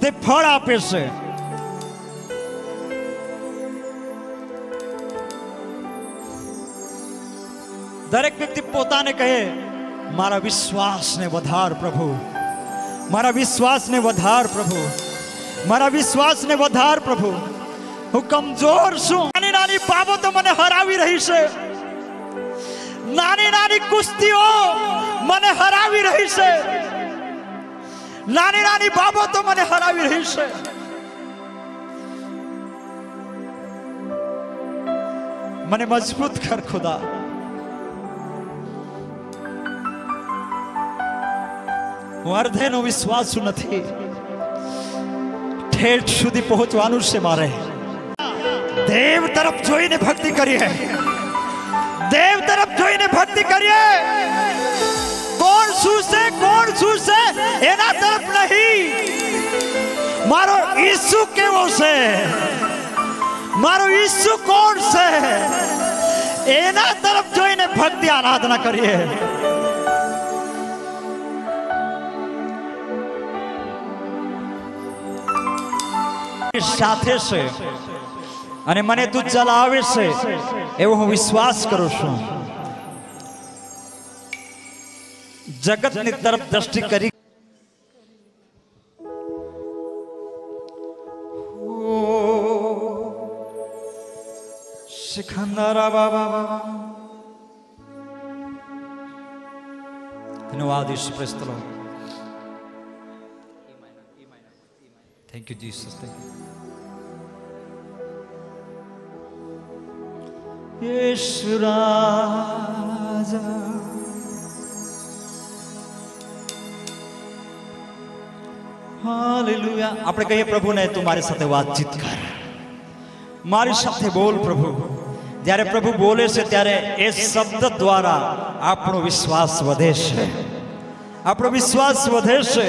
તે ફળ આપે છે દરેક વ્યક્તિ પોતાને કહે મારા વિશ્વાસને વધાર પ્રભુ મારા વિશ્વાસને વધાર પ્રભુ મારા વિશ્વાસને વધાર પ્રભુ હું કમજોર છું નાની નાની બાબતો મને હરાવી રહી છે નાની નાની કુસ્તીઓ મને હરાવી રહી છે નાની નાની બાબતો મને હરાવી રહી છે મને મજબૂત કર ખુદા હું અર્ધેનો વિશ્વાસ નથી ઠેઠ સુધી પહોંચવાનું છે મારે દેવ તરફ જોઈને ભક્તિ કરીએ દેવ તરફ જોઈને ભક્તિ કરીએ કોણ શું છે કોણ શું છે એના તરફ નહીં મારો ઈસુ કેવો છે મારો ઈસુ કોણ છે એના તરફ જોઈને ભક્તિ આરાધના કરીએ સાથે છે અને મને તું ચલાવે છે એવો હું વિશ્વાસ કરું છું જગતની તરફ દ્રષ્ટિ કરી બાબા બાબા ધન્યવાદ ઈશ્વર કેજી સતે યેશુ રાજા હાલેલુયા આપણે કહીએ પ્રભુને તું મારી સાથે વાત જીત કર મારી સાથે બોલ પ્રભુ જ્યારે પ્રભુ બોલે છે ત્યારે એ શબ્દ દ્વારા આપણો વિશ્વાસ વધે છે આપણો વિશ્વાસ વધે છે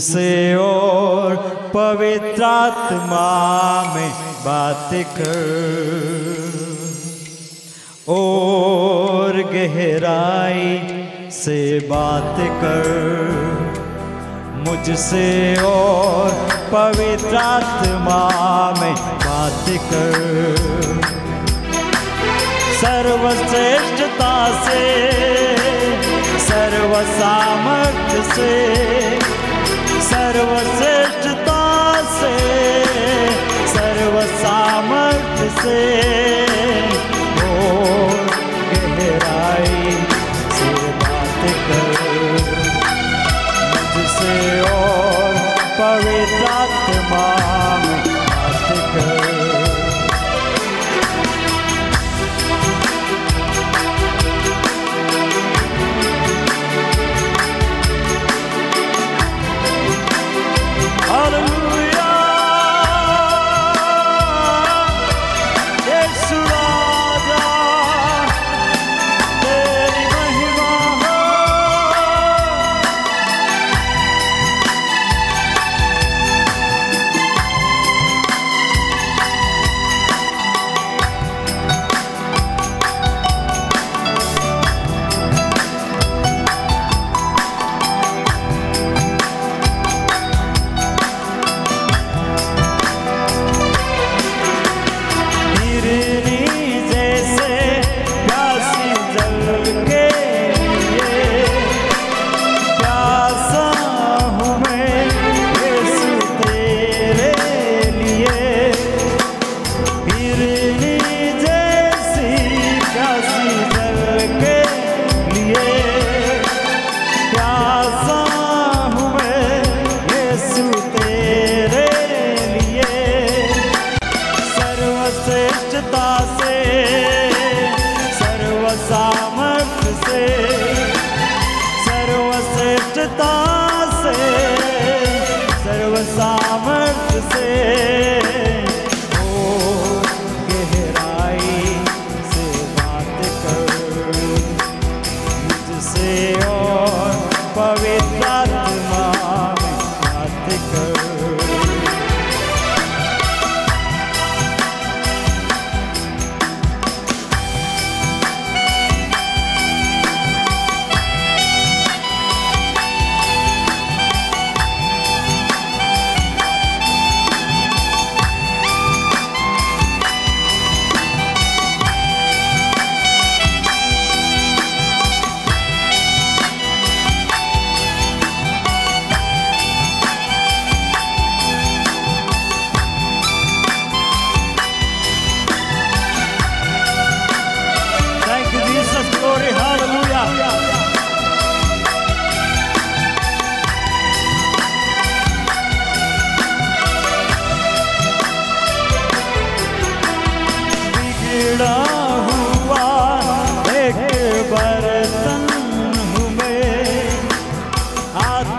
से और पवित्रात्मा में बात कर और गहराई से बात कर मुझसे और पवित्रात्मा में बात कर सर्वश्रेष्ठता से सर्वसामर्थ्य से સર્વશ્રેષ્ઠતા સે સર્વ સામર્થ્ય સે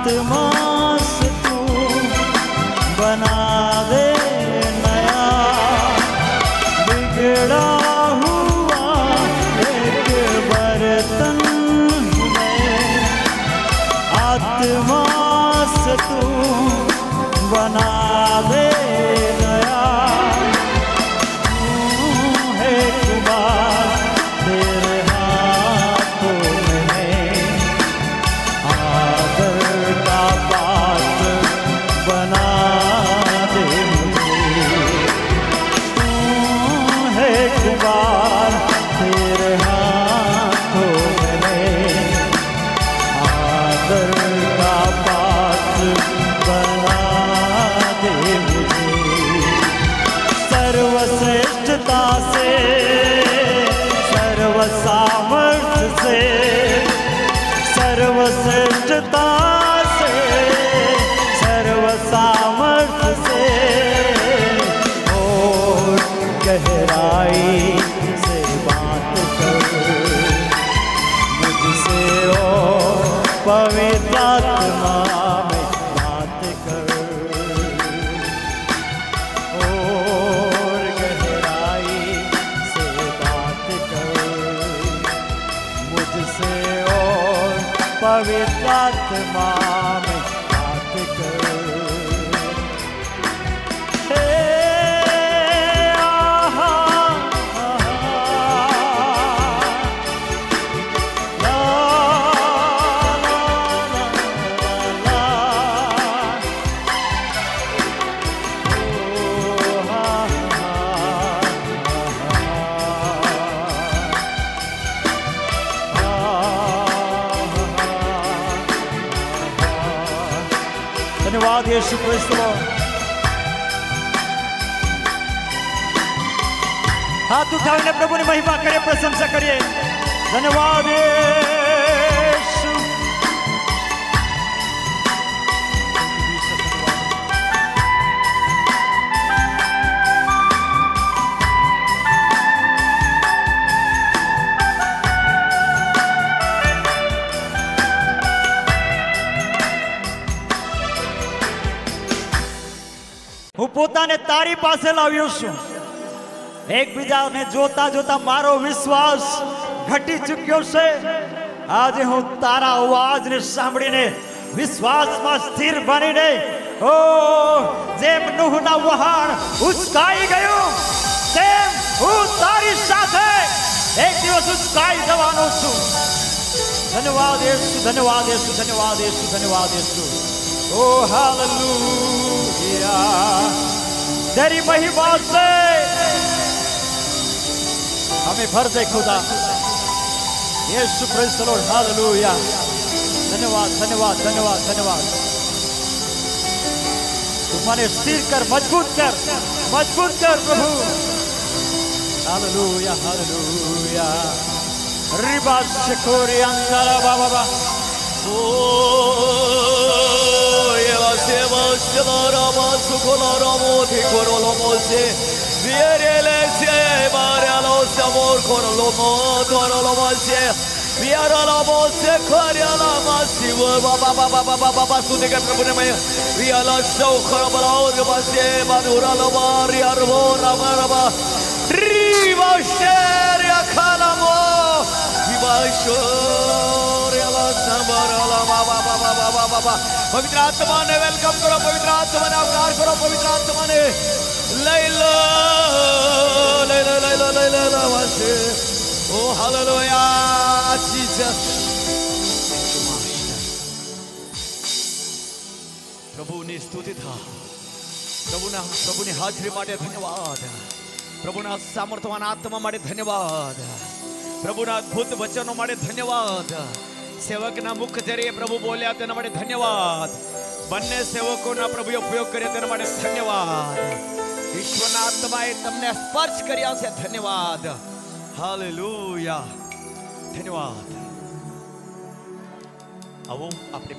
的梦。ઉઠાવીને પ્રભુની મહિમા કરીએ પ્રશંસા કરીએ ધન્યવાદ હું પોતાને તારી પાસે લાવ્યો છું એકબીજાને જોતા જોતા મારો વિશ્વાસ ઘટી ચૂક્યો છે આજે હું તારા અવાજને સાંભળીને વિશ્વાસમાં સ્થિર બનીને ઓ જેમ નુહના વહાણ ઉચકાઈ ગયું તેમ હું તારી સાથે એક દિવસ ઉચકાઈ જવાનો છું ધન્યવાદ યેશુ ધન્યવાદ યેશુ ધન્યવાદ યેશુ ધન્યવાદ યેશુ ઓ હાલેલુયા તેરી મહિમા છે हमें फर्ज है खुदा यीशु क्रिस्त लॉर्ड हालेलुया धन्यवाद धन्यवाद धन्यवाद धन्यवाद तुम्हारे स्थिर कर मजबूत कर मजबूत कर प्रभु हालेलुया हालेलुया रिबास कोरी अंदर बाबा ओ ये वासे वासे लारा वासु कोलारा मोती कोरोलो मोसे Vierelese maralos amor conolo motorolo bolse Vierolo bolse coriola masivo baba baba baba baba su de que propone me Viala show corobolo de bolse madura lo barri arbo ramaraba Riva sher ya kalamo Viva ya la samara la baba baba baba baba पवित्र आत्मा ने welcome करो पवित्र Layla, Layla, Layla, Layla, Layla, worship. Oh, hallelujah, Jesus. Thank you, પ્રભુની સ્તુતિ થા પ્રભુના પ્રભુની હાજરી માટે ધન્યવાદ પ્રભુના સામર્થવાન આત્મા માટે ધન્યવાદ પ્રભુના અદ્ભુત વચનો માટે ધન્યવાદ સેવકના મુખ જરીએ પ્રભુ બોલ્યા તેના માટે ધન્યવાદ બંને સેવકોના પ્રભુએ ઉપયોગ કર્યો તેના માટે ધન્યવાદ ઈશ્વરના આત્માએ તમને સ્પર્શ કર્યા છે ધન્યવાદ હાલેલુયા ધન્યવાદ આવો આપણે